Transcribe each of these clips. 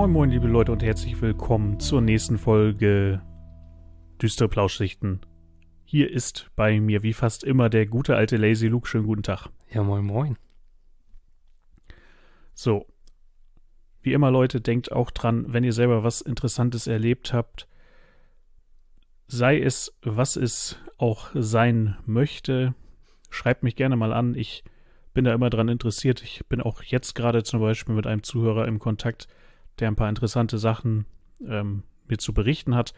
Moin moin liebe Leute und herzlich willkommen zur nächsten Folge Düstere Plauschsichten. Hier ist bei mir wie fast immer der gute alte Lazy Luke. Schönen guten Tag. Ja moin moin. So. Wie immer Leute, denkt auch dran, wenn ihr selber was Interessantes erlebt habt, sei es, was es auch sein möchte, schreibt mich gerne mal an. Ich bin da immer dran interessiert. Ich bin auch jetzt gerade zum Beispiel mit einem Zuhörer im Kontakt, der ein paar interessante Sachen ähm, mit zu berichten hat.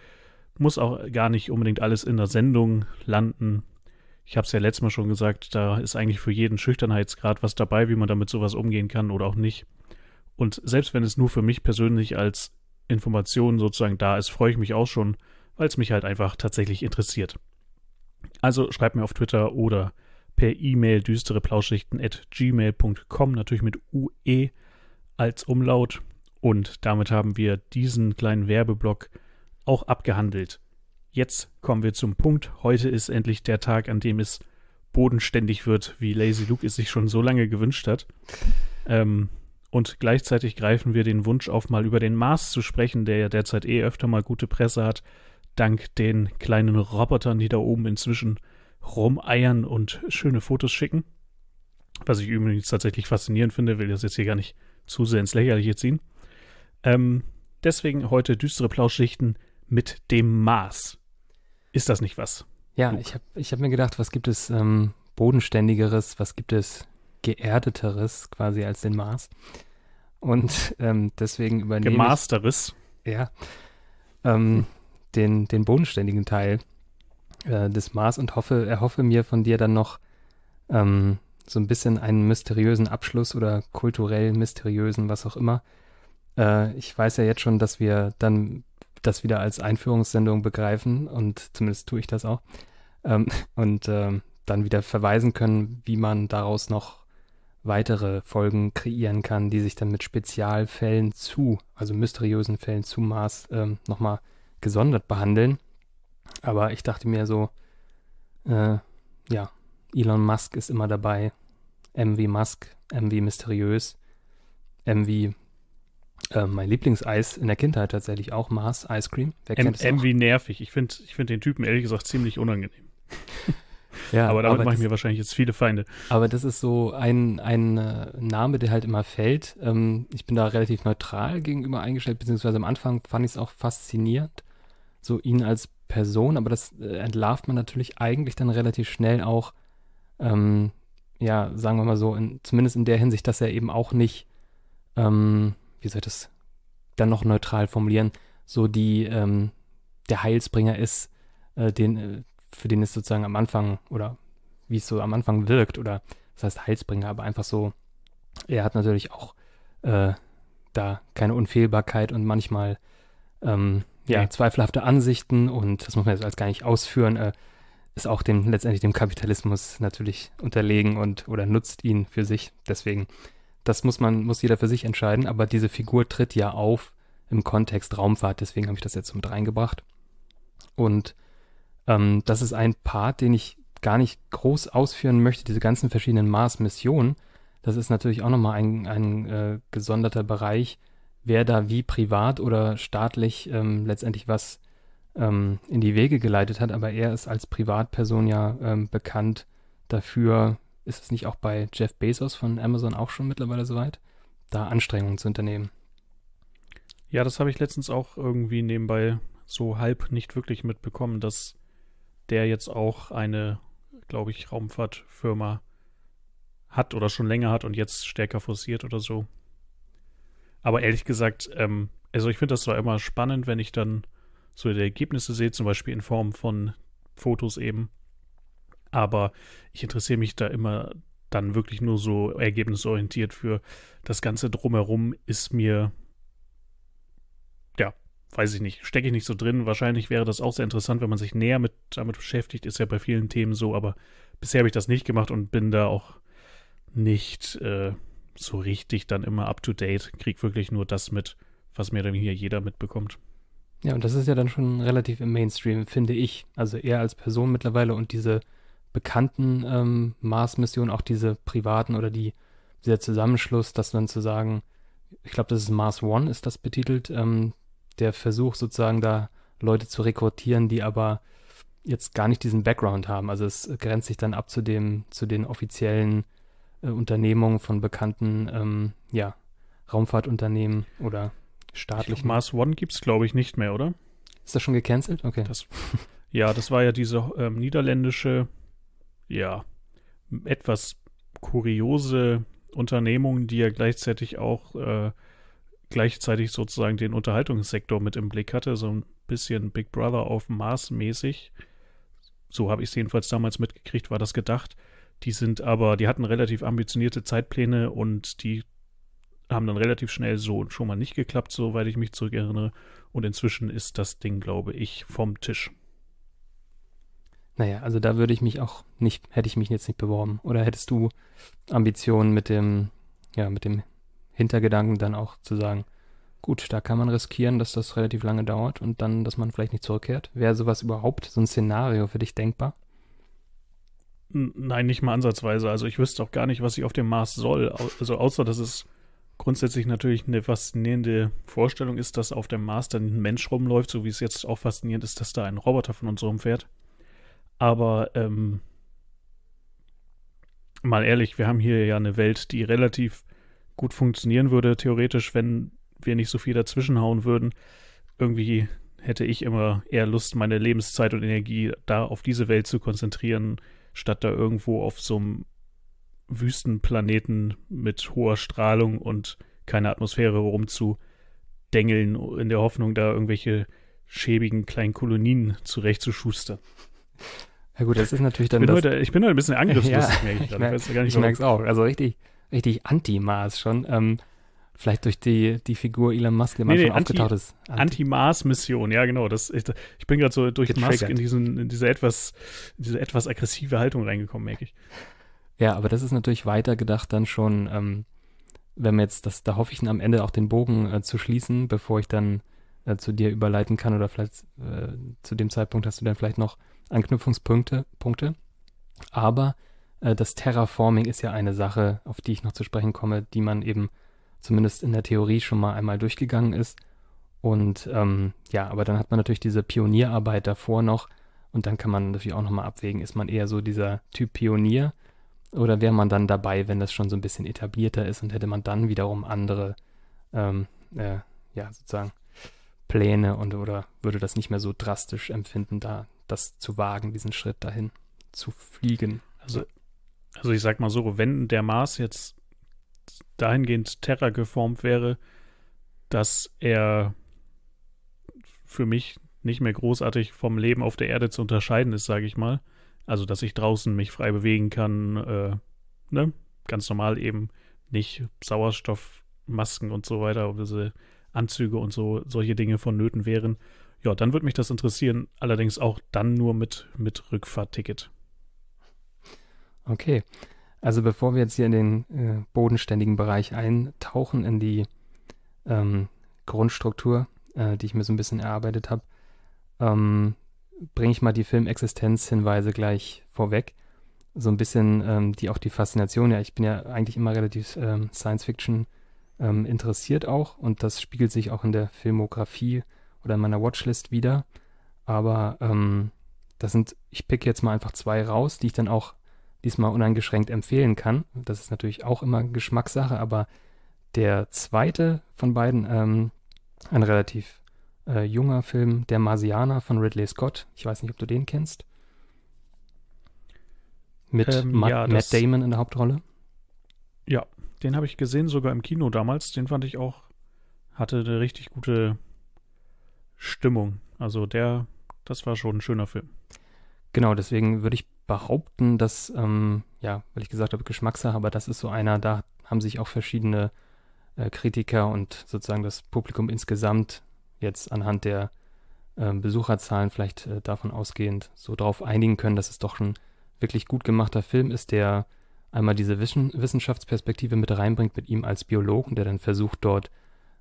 Muss auch gar nicht unbedingt alles in der Sendung landen. Ich habe es ja letztes Mal schon gesagt, da ist eigentlich für jeden Schüchternheitsgrad was dabei, wie man damit sowas umgehen kann oder auch nicht. Und selbst wenn es nur für mich persönlich als Information sozusagen da ist, freue ich mich auch schon, weil es mich halt einfach tatsächlich interessiert. Also schreibt mir auf Twitter oder per E-Mail düstereplauschichten at gmail.com, natürlich mit UE als Umlaut. Und damit haben wir diesen kleinen Werbeblock auch abgehandelt. Jetzt kommen wir zum Punkt. Heute ist endlich der Tag, an dem es bodenständig wird, wie Lazy Luke es sich schon so lange gewünscht hat. Ähm, und gleichzeitig greifen wir den Wunsch auf, mal über den Mars zu sprechen, der ja derzeit eh öfter mal gute Presse hat, dank den kleinen Robotern, die da oben inzwischen rumeiern und schöne Fotos schicken. Was ich übrigens tatsächlich faszinierend finde, will das jetzt hier gar nicht zu sehr ins Lächerliche ziehen. Ähm, deswegen heute düstere Plauschichten mit dem Mars. Ist das nicht was? Ja, Luke? ich habe ich hab mir gedacht, was gibt es ähm, bodenständigeres, was gibt es geerdeteres quasi als den Mars? Und ähm, deswegen übernehme Gemasteres. ich... Ja. Ähm, den, den bodenständigen Teil äh, des Mars und hoffe, erhoffe mir von dir dann noch ähm, so ein bisschen einen mysteriösen Abschluss oder kulturell mysteriösen, was auch immer, äh, ich weiß ja jetzt schon, dass wir dann das wieder als Einführungssendung begreifen und zumindest tue ich das auch. Ähm, und äh, dann wieder verweisen können, wie man daraus noch weitere Folgen kreieren kann, die sich dann mit Spezialfällen zu, also mysteriösen Fällen zu Maß ähm, nochmal gesondert behandeln. Aber ich dachte mir so, äh, ja, Elon Musk ist immer dabei, M Musk, M mysteriös, M äh, mein Lieblingseis in der Kindheit tatsächlich auch Mars Ice Cream. Wer M kennt M wie nervig. Ich finde ich find den Typen ehrlich gesagt ziemlich unangenehm. ja, aber damit mache ich mir wahrscheinlich jetzt viele Feinde. Aber das ist so ein, ein äh, Name, der halt immer fällt. Ähm, ich bin da relativ neutral gegenüber eingestellt, beziehungsweise am Anfang fand ich es auch faszinierend, so ihn als Person, aber das äh, entlarvt man natürlich eigentlich dann relativ schnell auch, ähm, ja, sagen wir mal so, in, zumindest in der Hinsicht, dass er eben auch nicht ähm, wie soll ich das dann noch neutral formulieren, so die, ähm, der Heilsbringer ist, äh, den, äh, für den es sozusagen am Anfang oder wie es so am Anfang wirkt oder das heißt Heilsbringer, aber einfach so, er hat natürlich auch äh, da keine Unfehlbarkeit und manchmal ähm, ja, ja, zweifelhafte Ansichten und das muss man jetzt als gar nicht ausführen, äh, ist auch dem letztendlich dem Kapitalismus natürlich unterlegen und oder nutzt ihn für sich. Deswegen das muss man, muss jeder für sich entscheiden, aber diese Figur tritt ja auf im Kontext Raumfahrt, deswegen habe ich das jetzt so mit reingebracht. Und ähm, das ist ein Part, den ich gar nicht groß ausführen möchte, diese ganzen verschiedenen Mars-Missionen. Das ist natürlich auch nochmal ein, ein äh, gesonderter Bereich, wer da wie privat oder staatlich ähm, letztendlich was ähm, in die Wege geleitet hat. Aber er ist als Privatperson ja ähm, bekannt dafür, ist es nicht auch bei Jeff Bezos von Amazon auch schon mittlerweile soweit, da Anstrengungen zu unternehmen? Ja, das habe ich letztens auch irgendwie nebenbei so halb nicht wirklich mitbekommen, dass der jetzt auch eine, glaube ich, Raumfahrtfirma hat oder schon länger hat und jetzt stärker forciert oder so. Aber ehrlich gesagt, ähm, also ich finde das zwar immer spannend, wenn ich dann so die Ergebnisse sehe, zum Beispiel in Form von Fotos eben, aber ich interessiere mich da immer dann wirklich nur so ergebnisorientiert für. Das Ganze drumherum ist mir, ja, weiß ich nicht, stecke ich nicht so drin. Wahrscheinlich wäre das auch sehr interessant, wenn man sich näher mit, damit beschäftigt. Ist ja bei vielen Themen so, aber bisher habe ich das nicht gemacht und bin da auch nicht äh, so richtig dann immer up to date. kriege wirklich nur das mit, was mir dann hier jeder mitbekommt. Ja, und das ist ja dann schon relativ im Mainstream, finde ich. Also eher als Person mittlerweile und diese bekannten ähm, Mars-Missionen, auch diese privaten oder die, dieser Zusammenschluss, dass dann zu sagen, ich glaube, das ist Mars One, ist das betitelt, ähm, der Versuch sozusagen da Leute zu rekrutieren, die aber jetzt gar nicht diesen Background haben. Also es grenzt sich dann ab zu dem, zu den offiziellen äh, Unternehmungen von bekannten, ähm, ja, Raumfahrtunternehmen oder staatlichen. Glaub, Mars One gibt es, glaube ich, nicht mehr, oder? Ist das schon gecancelt? Okay. Das, ja, das war ja diese ähm, niederländische ja, etwas kuriose Unternehmung, die ja gleichzeitig auch äh, gleichzeitig sozusagen den Unterhaltungssektor mit im Blick hatte, so ein bisschen Big Brother auf Mars mäßig. So habe ich es jedenfalls damals mitgekriegt, war das gedacht. Die sind aber, die hatten relativ ambitionierte Zeitpläne und die haben dann relativ schnell so und schon mal nicht geklappt, soweit ich mich zurückerinnere. Und inzwischen ist das Ding, glaube ich, vom Tisch. Naja, also da würde ich mich auch nicht, hätte ich mich jetzt nicht beworben. Oder hättest du Ambitionen mit dem, ja, mit dem Hintergedanken dann auch zu sagen, gut, da kann man riskieren, dass das relativ lange dauert und dann, dass man vielleicht nicht zurückkehrt? Wäre sowas überhaupt so ein Szenario für dich denkbar? Nein, nicht mal ansatzweise. Also ich wüsste auch gar nicht, was ich auf dem Mars soll. Also außer, dass es grundsätzlich natürlich eine faszinierende Vorstellung ist, dass auf dem Mars dann ein Mensch rumläuft, so wie es jetzt auch faszinierend ist, dass da ein Roboter von uns rumfährt. Aber ähm, mal ehrlich, wir haben hier ja eine Welt, die relativ gut funktionieren würde, theoretisch, wenn wir nicht so viel dazwischenhauen würden. Irgendwie hätte ich immer eher Lust, meine Lebenszeit und Energie da auf diese Welt zu konzentrieren, statt da irgendwo auf so einem Wüstenplaneten mit hoher Strahlung und keine Atmosphäre rumzudengeln, in der Hoffnung, da irgendwelche schäbigen kleinen Kolonien zurechtzuschustern. Ja gut, das ist natürlich dann. Ich bin, das, heute, ich bin heute ein bisschen angriffslustig, ja, merke ich, ich, merke, ich, es auch. Also richtig, richtig Anti-Mars schon. Ähm, vielleicht durch die, die Figur Elon Musk, die nee, mal nee, schon Anti, aufgetaucht ist. Anti-Mars-Mission, ja genau. Das, ich, ich bin gerade so durch Getriggert. Musk in, diesen, in diese, etwas, diese etwas aggressive Haltung reingekommen, merke ich. Ja, aber das ist natürlich weitergedacht dann schon, ähm, wenn wir jetzt, das, da hoffe ich am Ende auch den Bogen äh, zu schließen, bevor ich dann äh, zu dir überleiten kann oder vielleicht äh, zu dem Zeitpunkt hast du dann vielleicht noch Anknüpfungspunkte. Punkte. Aber äh, das Terraforming ist ja eine Sache, auf die ich noch zu sprechen komme, die man eben zumindest in der Theorie schon mal einmal durchgegangen ist. Und ähm, ja, aber dann hat man natürlich diese Pionierarbeit davor noch und dann kann man natürlich auch nochmal abwägen, ist man eher so dieser Typ Pionier oder wäre man dann dabei, wenn das schon so ein bisschen etablierter ist und hätte man dann wiederum andere, ähm, äh, ja, sozusagen Pläne und oder würde das nicht mehr so drastisch empfinden, da das zu wagen, diesen Schritt dahin zu fliegen. Also, also ich sag mal so, wenn der Mars jetzt dahingehend Terra geformt wäre, dass er für mich nicht mehr großartig vom Leben auf der Erde zu unterscheiden ist, sage ich mal. Also, dass ich draußen mich frei bewegen kann, äh, ne? ganz normal eben nicht Sauerstoffmasken und so weiter, ob diese Anzüge und so, solche Dinge vonnöten wären, ja, dann würde mich das interessieren, allerdings auch dann nur mit, mit Rückfahrtticket. Okay. Also bevor wir jetzt hier in den äh, bodenständigen Bereich eintauchen, in die ähm, Grundstruktur, äh, die ich mir so ein bisschen erarbeitet habe, ähm, bringe ich mal die Filmexistenzhinweise gleich vorweg. So ein bisschen ähm, die auch die Faszination. Ja, ich bin ja eigentlich immer relativ ähm, Science Fiction ähm, interessiert auch und das spiegelt sich auch in der Filmografie oder in meiner Watchlist wieder. Aber ähm, das sind, ich pick jetzt mal einfach zwei raus, die ich dann auch diesmal uneingeschränkt empfehlen kann. Das ist natürlich auch immer Geschmackssache, aber der zweite von beiden, ähm, ein relativ äh, junger Film, Der Marsianer von Ridley Scott. Ich weiß nicht, ob du den kennst. Mit ähm, ja, Matt Damon in der Hauptrolle. Ja, den habe ich gesehen, sogar im Kino damals. Den fand ich auch, hatte eine richtig gute Stimmung. Also der, das war schon ein schöner Film. Genau, deswegen würde ich behaupten, dass, ähm, ja, weil ich gesagt habe, Geschmackssache, aber das ist so einer, da haben sich auch verschiedene äh, Kritiker und sozusagen das Publikum insgesamt jetzt anhand der äh, Besucherzahlen vielleicht äh, davon ausgehend so drauf einigen können, dass es doch ein wirklich gut gemachter Film ist, der einmal diese Wissen, Wissenschaftsperspektive mit reinbringt, mit ihm als Biologen, der dann versucht, dort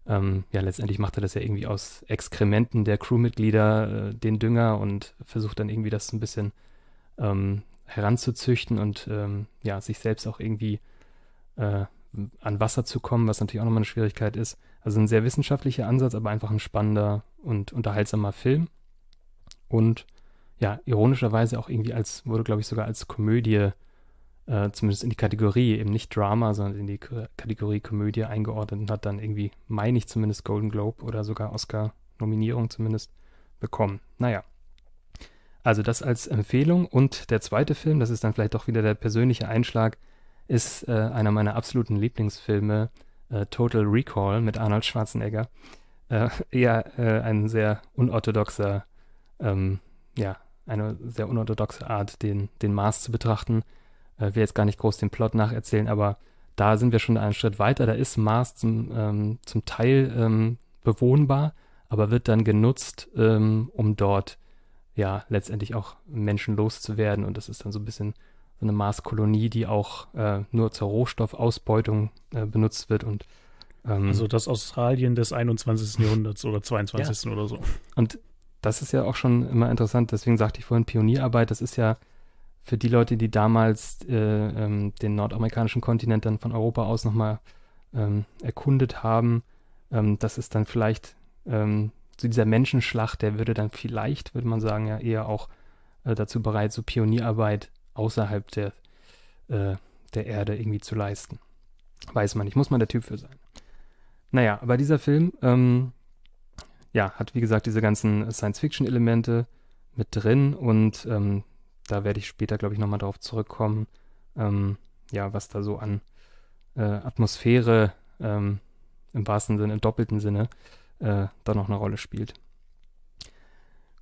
ähm, ja, letztendlich macht er das ja irgendwie aus Exkrementen der Crewmitglieder, äh, den Dünger und versucht dann irgendwie das ein bisschen ähm, heranzuzüchten und ähm, ja, sich selbst auch irgendwie äh, an Wasser zu kommen, was natürlich auch nochmal eine Schwierigkeit ist. Also ein sehr wissenschaftlicher Ansatz, aber einfach ein spannender und unterhaltsamer Film. Und ja, ironischerweise auch irgendwie als, wurde glaube ich sogar als Komödie äh, zumindest in die Kategorie, eben nicht Drama, sondern in die K Kategorie Komödie eingeordnet und hat dann irgendwie, meine ich zumindest, Golden Globe oder sogar Oscar-Nominierung zumindest bekommen. Naja. Also das als Empfehlung. Und der zweite Film, das ist dann vielleicht doch wieder der persönliche Einschlag, ist äh, einer meiner absoluten Lieblingsfilme, äh, Total Recall mit Arnold Schwarzenegger. Äh, eher äh, ein sehr unorthodoxer, ähm, ja, eine sehr unorthodoxe Art, den, den Mars zu betrachten äh, will jetzt gar nicht groß den Plot nacherzählen, aber da sind wir schon einen Schritt weiter. Da ist Mars zum, ähm, zum Teil ähm, bewohnbar, aber wird dann genutzt, ähm, um dort ja letztendlich auch Menschen loszuwerden. Und das ist dann so ein bisschen so eine Marskolonie, die auch äh, nur zur Rohstoffausbeutung äh, benutzt wird und ähm, also das Australien des 21. Jahrhunderts oder 22. Ja. oder so. Und das ist ja auch schon immer interessant, deswegen sagte ich vorhin Pionierarbeit, das ist ja für die Leute, die damals äh, ähm, den nordamerikanischen Kontinent dann von Europa aus nochmal ähm, erkundet haben, ähm, das ist dann vielleicht ähm, zu dieser Menschenschlacht, der würde dann vielleicht, würde man sagen, ja eher auch äh, dazu bereit, so Pionierarbeit außerhalb der, äh, der Erde irgendwie zu leisten. Weiß man nicht, muss man der Typ für sein. Naja, aber dieser Film, ähm, ja, hat wie gesagt diese ganzen Science-Fiction-Elemente mit drin und ähm, da werde ich später, glaube ich, nochmal drauf zurückkommen, ähm, ja, was da so an äh, Atmosphäre ähm, im wahrsten Sinne, im doppelten Sinne, äh, da noch eine Rolle spielt.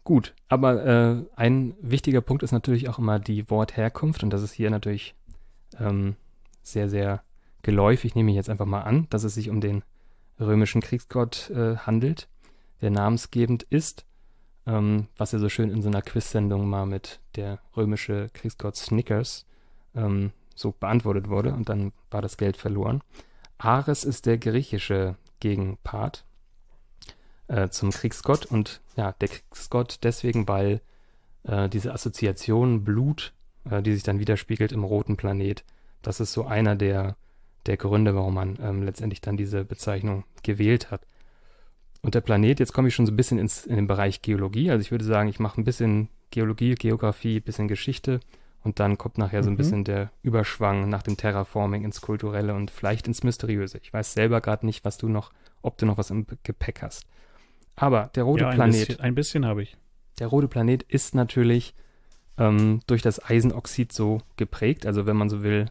Gut, aber äh, ein wichtiger Punkt ist natürlich auch immer die Wortherkunft und das ist hier natürlich ähm, sehr, sehr geläufig, nehme ich jetzt einfach mal an, dass es sich um den römischen Kriegsgott äh, handelt, der namensgebend ist ähm, was er so schön in so einer Quiz-Sendung mal mit der römische Kriegsgott Snickers ähm, so beantwortet wurde und dann war das Geld verloren. Ares ist der griechische Gegenpart äh, zum Kriegsgott und ja, der Kriegsgott deswegen, weil äh, diese Assoziation Blut, äh, die sich dann widerspiegelt im roten Planet, das ist so einer der, der Gründe, warum man ähm, letztendlich dann diese Bezeichnung gewählt hat. Und der Planet, jetzt komme ich schon so ein bisschen ins, in den Bereich Geologie. Also ich würde sagen, ich mache ein bisschen Geologie, Geografie, ein bisschen Geschichte und dann kommt nachher so ein mhm. bisschen der Überschwang nach dem Terraforming ins Kulturelle und vielleicht ins Mysteriöse. Ich weiß selber gerade nicht, was du noch, ob du noch was im Gepäck hast. Aber der rote ja, ein Planet. Bisschen, ein bisschen habe ich. Der rote Planet ist natürlich ähm, durch das Eisenoxid so geprägt. Also wenn man so will,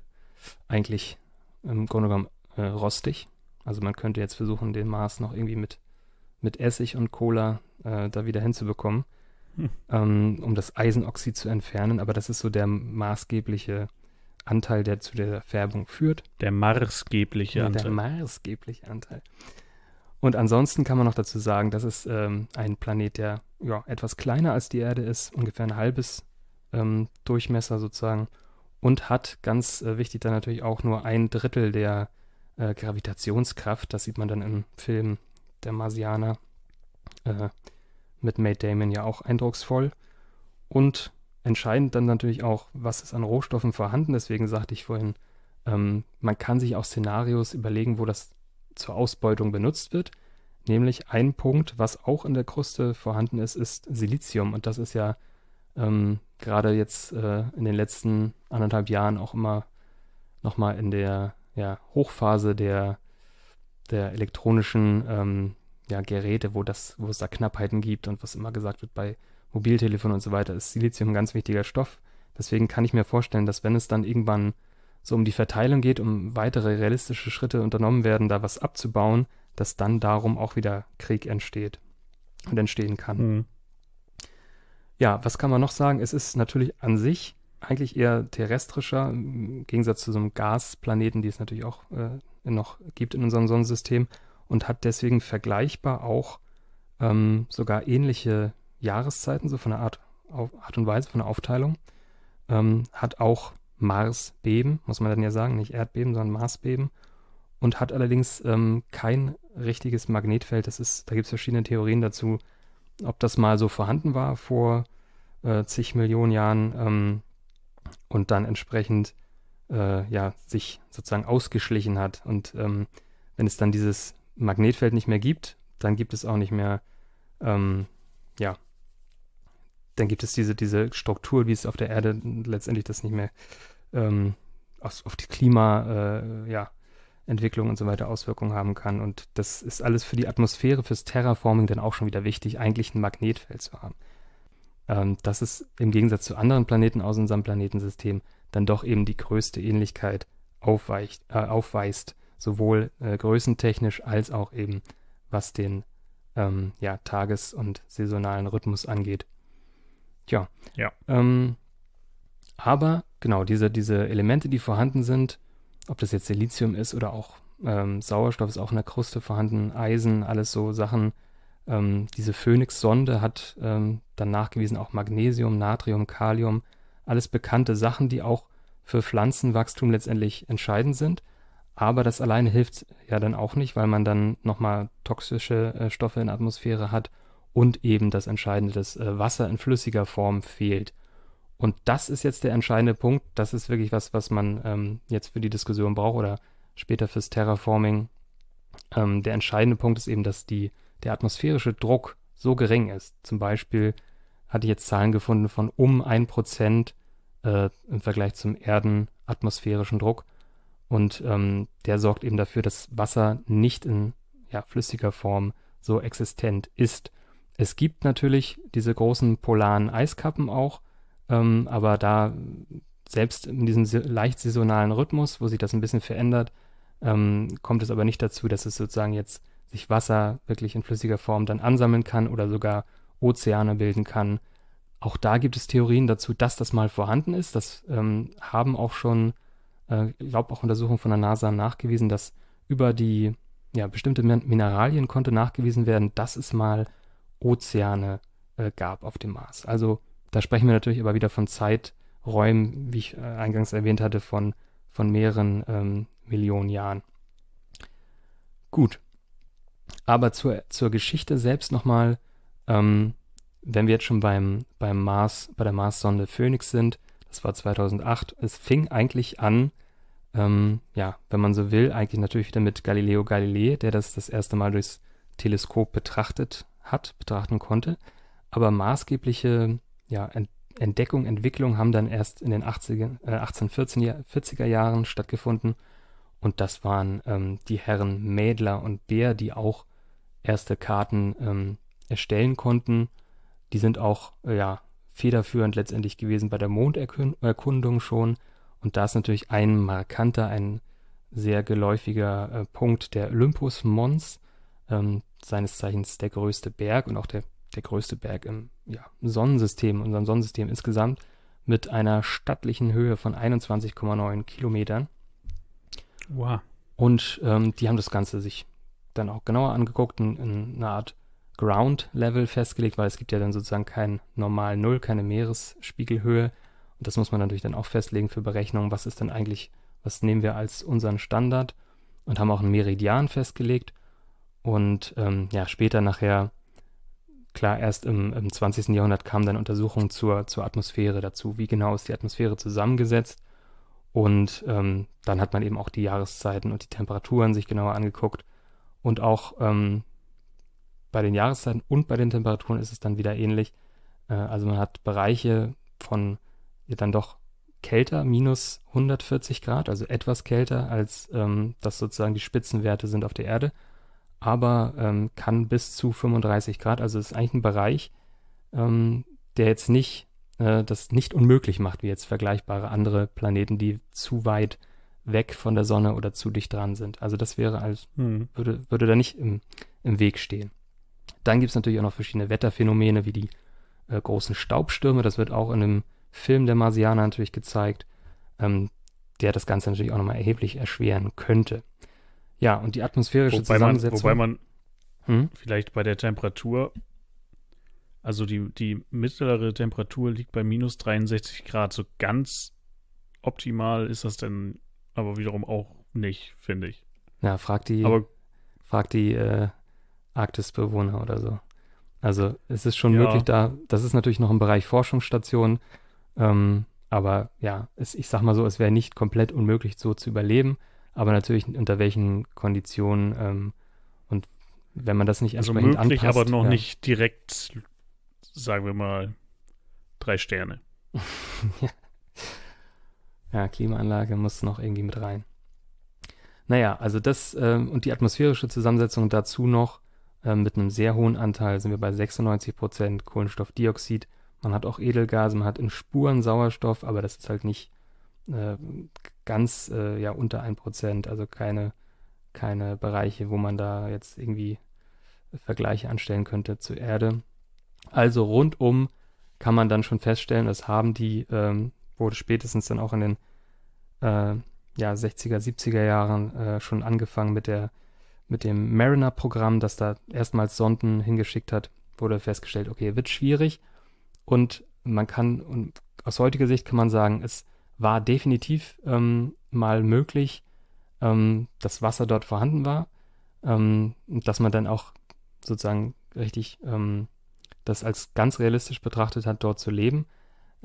eigentlich im Grunde genommen äh, rostig. Also man könnte jetzt versuchen, den Mars noch irgendwie mit mit Essig und Cola äh, da wieder hinzubekommen, hm. ähm, um das Eisenoxid zu entfernen. Aber das ist so der maßgebliche Anteil, der zu der Färbung führt. Der maßgebliche Anteil. Der maßgebliche Anteil. Und ansonsten kann man noch dazu sagen, das ist ähm, ein Planet, der ja, etwas kleiner als die Erde ist, ungefähr ein halbes ähm, Durchmesser sozusagen, und hat, ganz äh, wichtig, dann natürlich auch nur ein Drittel der äh, Gravitationskraft. Das sieht man dann im Film der Marsianer. Äh, mit Mate Damon ja auch eindrucksvoll. Und entscheidend dann natürlich auch, was ist an Rohstoffen vorhanden. Deswegen sagte ich vorhin, ähm, man kann sich auch Szenarios überlegen, wo das zur Ausbeutung benutzt wird. Nämlich ein Punkt, was auch in der Kruste vorhanden ist, ist Silizium. Und das ist ja ähm, gerade jetzt äh, in den letzten anderthalb Jahren auch immer nochmal in der ja, Hochphase der der elektronischen ähm, ja, Geräte, wo, das, wo es da Knappheiten gibt und was immer gesagt wird bei Mobiltelefonen und so weiter, ist Silizium ein ganz wichtiger Stoff. Deswegen kann ich mir vorstellen, dass wenn es dann irgendwann so um die Verteilung geht, um weitere realistische Schritte unternommen werden, da was abzubauen, dass dann darum auch wieder Krieg entsteht und entstehen kann. Mhm. Ja, was kann man noch sagen? Es ist natürlich an sich eigentlich eher terrestrischer, im Gegensatz zu so einem Gasplaneten, die es natürlich auch äh, noch gibt in unserem Sonnensystem und hat deswegen vergleichbar auch ähm, sogar ähnliche Jahreszeiten, so von der Art, auf, Art und Weise, von der Aufteilung. Ähm, hat auch Marsbeben, muss man dann ja sagen, nicht Erdbeben, sondern Marsbeben und hat allerdings ähm, kein richtiges Magnetfeld. Das ist, da gibt es verschiedene Theorien dazu, ob das mal so vorhanden war vor äh, zig Millionen Jahren ähm, und dann entsprechend äh, ja, sich sozusagen ausgeschlichen hat. Und ähm, wenn es dann dieses Magnetfeld nicht mehr gibt, dann gibt es auch nicht mehr, ähm, ja, dann gibt es diese, diese Struktur, wie es auf der Erde letztendlich das nicht mehr ähm, aus, auf die Klimaentwicklung äh, ja, und so weiter Auswirkungen haben kann. Und das ist alles für die Atmosphäre, fürs Terraforming dann auch schon wieder wichtig, eigentlich ein Magnetfeld zu haben. Ähm, das ist im Gegensatz zu anderen Planeten aus unserem Planetensystem dann doch eben die größte Ähnlichkeit aufweicht, äh, aufweist, sowohl äh, größentechnisch als auch eben was den ähm, ja, Tages- und saisonalen Rhythmus angeht. Tja. Ja. Ähm, aber genau, diese, diese Elemente, die vorhanden sind, ob das jetzt Silizium ist oder auch ähm, Sauerstoff ist auch in der Kruste vorhanden, Eisen, alles so Sachen. Ähm, diese Phoenix-Sonde hat ähm, dann nachgewiesen auch Magnesium, Natrium, Kalium, alles bekannte Sachen, die auch für Pflanzenwachstum letztendlich entscheidend sind. Aber das alleine hilft ja dann auch nicht, weil man dann nochmal toxische äh, Stoffe in der Atmosphäre hat und eben das Entscheidende, das äh, Wasser in flüssiger Form fehlt. Und das ist jetzt der entscheidende Punkt. Das ist wirklich was, was man ähm, jetzt für die Diskussion braucht oder später fürs Terraforming. Ähm, der entscheidende Punkt ist eben, dass die, der atmosphärische Druck so gering ist. Zum Beispiel hatte ich jetzt Zahlen gefunden von um ein 1% äh, im Vergleich zum erdenatmosphärischen Druck. Und ähm, der sorgt eben dafür, dass Wasser nicht in ja, flüssiger Form so existent ist. Es gibt natürlich diese großen polaren Eiskappen auch, ähm, aber da selbst in diesem leicht saisonalen Rhythmus, wo sich das ein bisschen verändert, ähm, kommt es aber nicht dazu, dass es sozusagen jetzt sich Wasser wirklich in flüssiger Form dann ansammeln kann oder sogar Ozeane bilden kann. Auch da gibt es Theorien dazu, dass das mal vorhanden ist. Das ähm, haben auch schon, äh, ich glaube, auch Untersuchungen von der NASA nachgewiesen, dass über die ja, bestimmte Mineralien konnte nachgewiesen werden, dass es mal Ozeane äh, gab auf dem Mars. Also da sprechen wir natürlich aber wieder von Zeiträumen, wie ich äh, eingangs erwähnt hatte, von, von mehreren ähm, Millionen Jahren. Gut. Aber zur, zur Geschichte selbst nochmal. Ähm, wenn wir jetzt schon beim, beim Mars, bei der Mars-Sonde Phoenix sind, das war 2008, es fing eigentlich an, ähm, ja, wenn man so will, eigentlich natürlich wieder mit Galileo Galilei, der das das erste Mal durchs Teleskop betrachtet hat, betrachten konnte. Aber maßgebliche ja, Entdeckung, Entwicklung haben dann erst in den 80er, äh, 1840er Jahren stattgefunden. Und das waren ähm, die Herren Mädler und Bär, die auch erste Karten ähm, erstellen konnten die sind auch äh, ja, federführend letztendlich gewesen bei der Monderkundung schon. Und da ist natürlich ein markanter, ein sehr geläufiger äh, Punkt der Olympus Mons, ähm, seines Zeichens der größte Berg und auch der, der größte Berg im ja, Sonnensystem, unserem Sonnensystem insgesamt, mit einer stattlichen Höhe von 21,9 Kilometern. Wow. Und ähm, die haben das Ganze sich dann auch genauer angeguckt, in, in eine Art Ground-Level festgelegt, weil es gibt ja dann sozusagen kein normal Null, keine Meeresspiegelhöhe. Und das muss man natürlich dann auch festlegen für Berechnungen, was ist dann eigentlich, was nehmen wir als unseren Standard und haben auch einen Meridian festgelegt. Und ähm, ja, später nachher, klar, erst im, im 20. Jahrhundert kamen dann Untersuchungen zur, zur Atmosphäre dazu. Wie genau ist die Atmosphäre zusammengesetzt? Und ähm, dann hat man eben auch die Jahreszeiten und die Temperaturen sich genauer angeguckt und auch ähm, bei den Jahreszeiten und bei den Temperaturen ist es dann wieder ähnlich. Äh, also man hat Bereiche von ja, dann doch kälter, minus 140 Grad, also etwas kälter, als ähm, das sozusagen die Spitzenwerte sind auf der Erde, aber ähm, kann bis zu 35 Grad, also ist eigentlich ein Bereich, ähm, der jetzt nicht äh, das nicht unmöglich macht, wie jetzt vergleichbare andere Planeten, die zu weit weg von der Sonne oder zu dicht dran sind. Also das wäre als, hm. würde, würde da nicht im, im Weg stehen. Dann gibt es natürlich auch noch verschiedene Wetterphänomene wie die äh, großen Staubstürme. Das wird auch in einem Film der Marsianer natürlich gezeigt, ähm, der das Ganze natürlich auch nochmal erheblich erschweren könnte. Ja, und die atmosphärische wobei Zusammensetzung. Man, wobei man hm? vielleicht bei der Temperatur, also die, die mittlere Temperatur liegt bei minus 63 Grad. So ganz optimal ist das denn aber wiederum auch nicht, finde ich. Ja, frag die, aber, frag die äh, Arktisbewohner oder so. Also es ist schon ja. möglich da, das ist natürlich noch im Bereich Forschungsstation, ähm, aber ja, es, ich sag mal so, es wäre nicht komplett unmöglich, so zu überleben, aber natürlich unter welchen Konditionen ähm, und wenn man das nicht also entsprechend also möglich, anpasst. aber noch ja. nicht direkt, sagen wir mal, drei Sterne. ja. ja, Klimaanlage muss noch irgendwie mit rein. Naja, also das ähm, und die atmosphärische Zusammensetzung dazu noch äh, mit einem sehr hohen Anteil, sind wir bei 96 Prozent Kohlenstoffdioxid. Man hat auch Edelgase, man hat in Spuren Sauerstoff, aber das ist halt nicht äh, ganz äh, ja, unter 1 Prozent, also keine, keine Bereiche, wo man da jetzt irgendwie Vergleiche anstellen könnte zur Erde. Also rundum kann man dann schon feststellen, das haben die, ähm, wurde spätestens dann auch in den äh, ja, 60er, 70er Jahren äh, schon angefangen mit der mit dem Mariner-Programm, das da erstmals Sonden hingeschickt hat, wurde festgestellt, okay, wird schwierig. Und man kann, und aus heutiger Sicht kann man sagen, es war definitiv ähm, mal möglich, ähm, dass Wasser dort vorhanden war. Ähm, dass man dann auch sozusagen richtig ähm, das als ganz realistisch betrachtet hat, dort zu leben.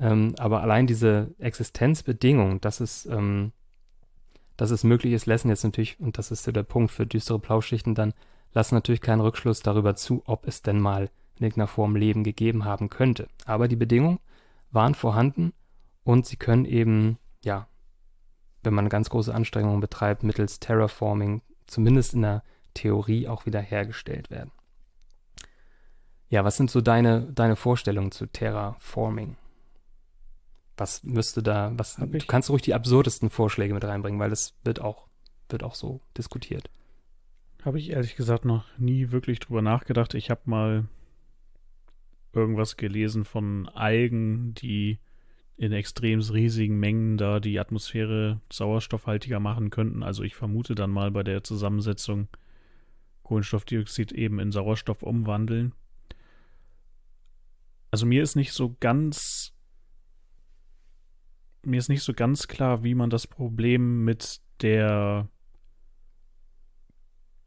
Ähm, aber allein diese Existenzbedingung, das ist ähm, dass es möglich ist, lassen jetzt natürlich, und das ist ja der Punkt für düstere Plauschichten dann, lassen natürlich keinen Rückschluss darüber zu, ob es denn mal in irgendeiner Form Leben gegeben haben könnte. Aber die Bedingungen waren vorhanden und sie können eben, ja, wenn man ganz große Anstrengungen betreibt, mittels Terraforming zumindest in der Theorie auch wieder hergestellt werden. Ja, was sind so deine, deine Vorstellungen zu Terraforming? was müsste da, was, Hab du ich? kannst ruhig die absurdesten Vorschläge mit reinbringen, weil das wird auch, wird auch so diskutiert. Habe ich ehrlich gesagt noch nie wirklich drüber nachgedacht. Ich habe mal irgendwas gelesen von Algen, die in extrem riesigen Mengen da die Atmosphäre sauerstoffhaltiger machen könnten. Also ich vermute dann mal bei der Zusammensetzung Kohlenstoffdioxid eben in Sauerstoff umwandeln. Also mir ist nicht so ganz mir ist nicht so ganz klar, wie man das Problem mit der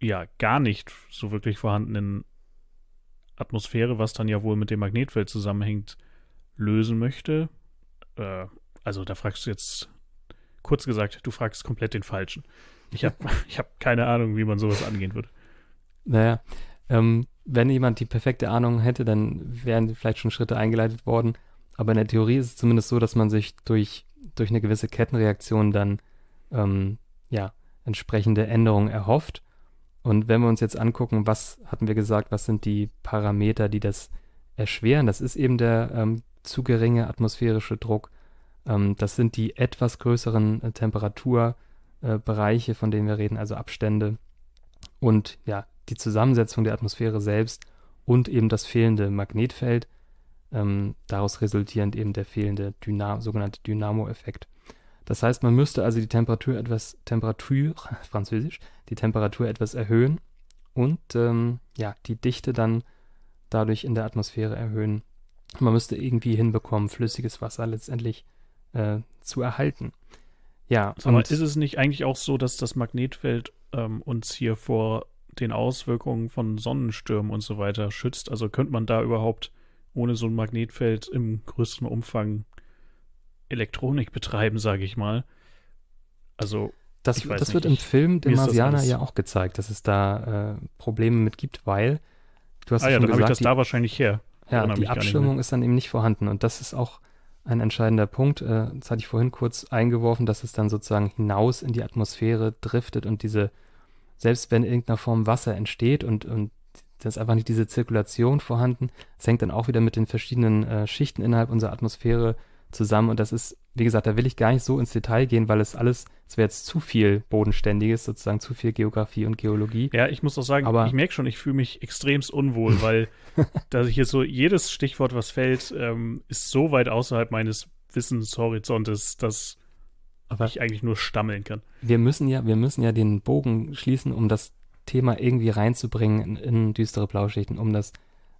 ja gar nicht so wirklich vorhandenen Atmosphäre, was dann ja wohl mit dem Magnetfeld zusammenhängt, lösen möchte. Äh, also da fragst du jetzt, kurz gesagt, du fragst komplett den Falschen. Ich habe ich hab keine Ahnung, wie man sowas angehen würde. Naja, ähm, wenn jemand die perfekte Ahnung hätte, dann wären vielleicht schon Schritte eingeleitet worden. Aber in der Theorie ist es zumindest so, dass man sich durch durch eine gewisse Kettenreaktion dann ähm, ja, entsprechende Änderungen erhofft. Und wenn wir uns jetzt angucken, was hatten wir gesagt, was sind die Parameter, die das erschweren, das ist eben der ähm, zu geringe atmosphärische Druck, ähm, das sind die etwas größeren äh, Temperaturbereiche, äh, von denen wir reden, also Abstände und ja, die Zusammensetzung der Atmosphäre selbst und eben das fehlende Magnetfeld ähm, daraus resultierend eben der fehlende Dynam sogenannte Dynamo-Effekt. Das heißt, man müsste also die Temperatur etwas, Temperatur, französisch, die Temperatur etwas erhöhen und ähm, ja, die Dichte dann dadurch in der Atmosphäre erhöhen. Man müsste irgendwie hinbekommen, flüssiges Wasser letztendlich äh, zu erhalten. Ja, aber ist es nicht eigentlich auch so, dass das Magnetfeld ähm, uns hier vor den Auswirkungen von Sonnenstürmen und so weiter schützt? Also könnte man da überhaupt ohne so ein Magnetfeld im größten Umfang Elektronik betreiben, sage ich mal. Also das, das wird im Film dem Marsianer ja auch gezeigt, dass es da äh, Probleme mit gibt, weil du hast ah, ja, ja dann habe ich das die, da wahrscheinlich her. ja, die Abstimmung ist dann eben nicht vorhanden und das ist auch ein entscheidender Punkt. Äh, das hatte ich vorhin kurz eingeworfen, dass es dann sozusagen hinaus in die Atmosphäre driftet und diese selbst wenn in irgendeiner Form Wasser entsteht und, und da ist einfach nicht diese Zirkulation vorhanden. Das hängt dann auch wieder mit den verschiedenen äh, Schichten innerhalb unserer Atmosphäre zusammen. Und das ist, wie gesagt, da will ich gar nicht so ins Detail gehen, weil es alles, es wäre jetzt zu viel Bodenständiges, sozusagen zu viel Geografie und Geologie. Ja, ich muss auch sagen, Aber ich merke schon, ich fühle mich extremst unwohl, weil dass ich hier so jedes Stichwort, was fällt, ähm, ist so weit außerhalb meines Wissenshorizontes, dass aber ich eigentlich nur stammeln kann. Wir müssen ja, wir müssen ja den Bogen schließen, um das Thema irgendwie reinzubringen in, in düstere Blauschichten, um das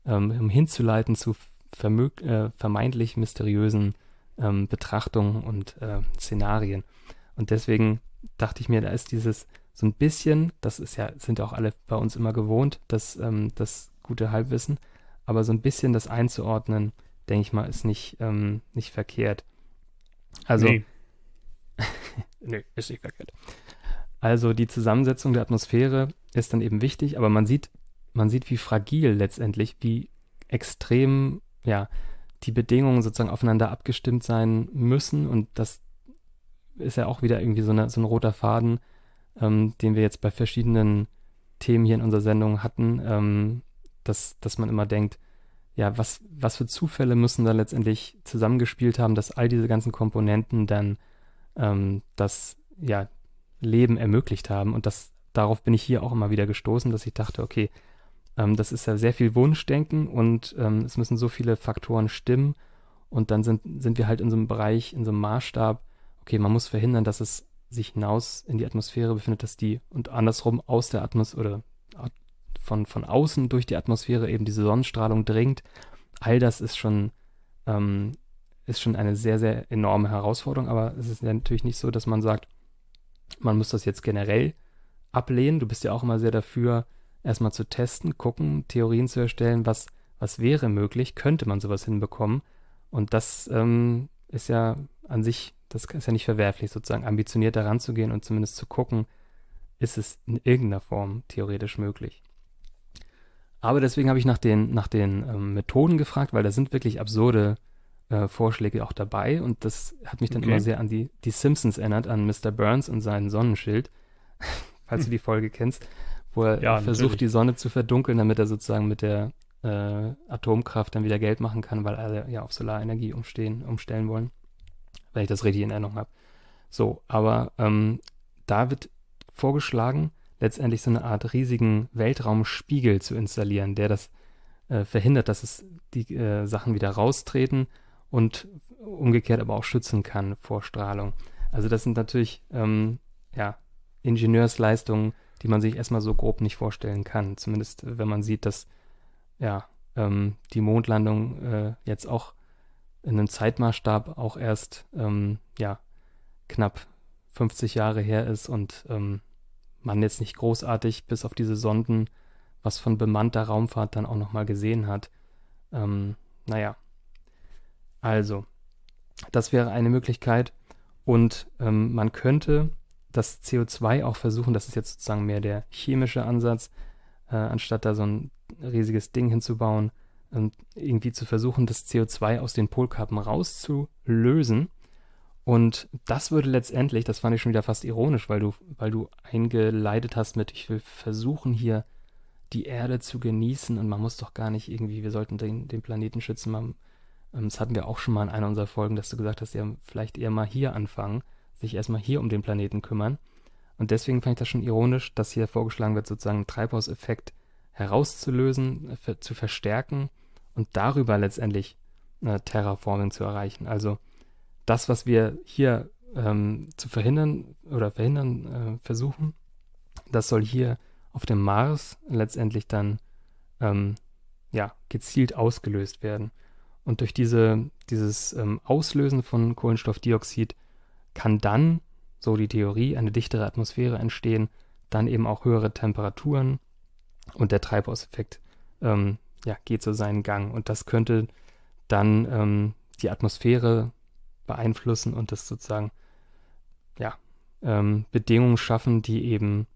ähm, um hinzuleiten zu äh, vermeintlich mysteriösen ähm, Betrachtungen und äh, Szenarien. Und deswegen dachte ich mir, da ist dieses so ein bisschen, das ist ja, sind ja auch alle bei uns immer gewohnt, das, ähm, das gute Halbwissen, aber so ein bisschen das einzuordnen, denke ich mal, ist nicht, ähm, nicht verkehrt. Also. Nee. nee, ist nicht verkehrt. Also die Zusammensetzung der Atmosphäre ist dann eben wichtig, aber man sieht, man sieht, wie fragil letztendlich, wie extrem, ja, die Bedingungen sozusagen aufeinander abgestimmt sein müssen und das ist ja auch wieder irgendwie so, eine, so ein roter Faden, ähm, den wir jetzt bei verschiedenen Themen hier in unserer Sendung hatten, ähm, dass, dass man immer denkt, ja, was, was für Zufälle müssen da letztendlich zusammengespielt haben, dass all diese ganzen Komponenten dann ähm, das ja, Leben ermöglicht haben und das darauf bin ich hier auch immer wieder gestoßen, dass ich dachte, okay, ähm, das ist ja sehr viel Wunschdenken und ähm, es müssen so viele Faktoren stimmen und dann sind, sind wir halt in so einem Bereich, in so einem Maßstab, okay, man muss verhindern, dass es sich hinaus in die Atmosphäre befindet, dass die und andersrum aus der Atmosphäre oder von, von außen durch die Atmosphäre eben diese Sonnenstrahlung dringt. All das ist schon, ähm, ist schon eine sehr, sehr enorme Herausforderung, aber es ist ja natürlich nicht so, dass man sagt, man muss das jetzt generell ablehnen. Du bist ja auch immer sehr dafür, erstmal zu testen, gucken, Theorien zu erstellen, was, was wäre möglich, könnte man sowas hinbekommen. Und das ähm, ist ja an sich, das ist ja nicht verwerflich, sozusagen ambitioniert daran zu gehen und zumindest zu gucken, ist es in irgendeiner Form theoretisch möglich. Aber deswegen habe ich nach den, nach den ähm, Methoden gefragt, weil da sind wirklich absurde äh, Vorschläge auch dabei und das hat mich dann okay. immer sehr an die, die Simpsons erinnert, an Mr. Burns und seinen Sonnenschild falls du die Folge kennst, wo er ja, versucht, natürlich. die Sonne zu verdunkeln, damit er sozusagen mit der äh, Atomkraft dann wieder Geld machen kann, weil alle ja auf Solarenergie umstehen, umstellen wollen. Wenn ich das richtig in Erinnerung habe. So, aber ähm, da wird vorgeschlagen, letztendlich so eine Art riesigen Weltraumspiegel zu installieren, der das äh, verhindert, dass es die äh, Sachen wieder raustreten und umgekehrt aber auch schützen kann vor Strahlung. Also das sind natürlich ähm, ja Ingenieursleistungen, die man sich erstmal so grob nicht vorstellen kann. Zumindest äh, wenn man sieht, dass ja, ähm, die Mondlandung äh, jetzt auch in einem Zeitmaßstab auch erst ähm, ja, knapp 50 Jahre her ist und ähm, man jetzt nicht großartig bis auf diese Sonden was von bemannter Raumfahrt dann auch nochmal gesehen hat. Ähm, naja, also, das wäre eine Möglichkeit. Und ähm, man könnte das CO2 auch versuchen, das ist jetzt sozusagen mehr der chemische Ansatz, äh, anstatt da so ein riesiges Ding hinzubauen, ähm, irgendwie zu versuchen, das CO2 aus den Polkappen rauszulösen. Und das würde letztendlich, das fand ich schon wieder fast ironisch, weil du, weil du eingeleitet hast mit, ich will versuchen hier die Erde zu genießen und man muss doch gar nicht irgendwie, wir sollten den, den Planeten schützen. Man, ähm, das hatten wir auch schon mal in einer unserer Folgen, dass du gesagt hast, ja, vielleicht eher mal hier anfangen sich erstmal hier um den Planeten kümmern. Und deswegen fand ich das schon ironisch, dass hier vorgeschlagen wird, sozusagen einen Treibhauseffekt herauszulösen, zu verstärken und darüber letztendlich äh, Terraforming zu erreichen. Also das, was wir hier ähm, zu verhindern oder verhindern äh, versuchen, das soll hier auf dem Mars letztendlich dann ähm, ja, gezielt ausgelöst werden. Und durch diese, dieses ähm, Auslösen von Kohlenstoffdioxid kann dann, so die Theorie, eine dichtere Atmosphäre entstehen, dann eben auch höhere Temperaturen und der Treibhauseffekt ähm, ja, geht so seinen Gang. Und das könnte dann ähm, die Atmosphäre beeinflussen und das sozusagen ja, ähm, Bedingungen schaffen, die eben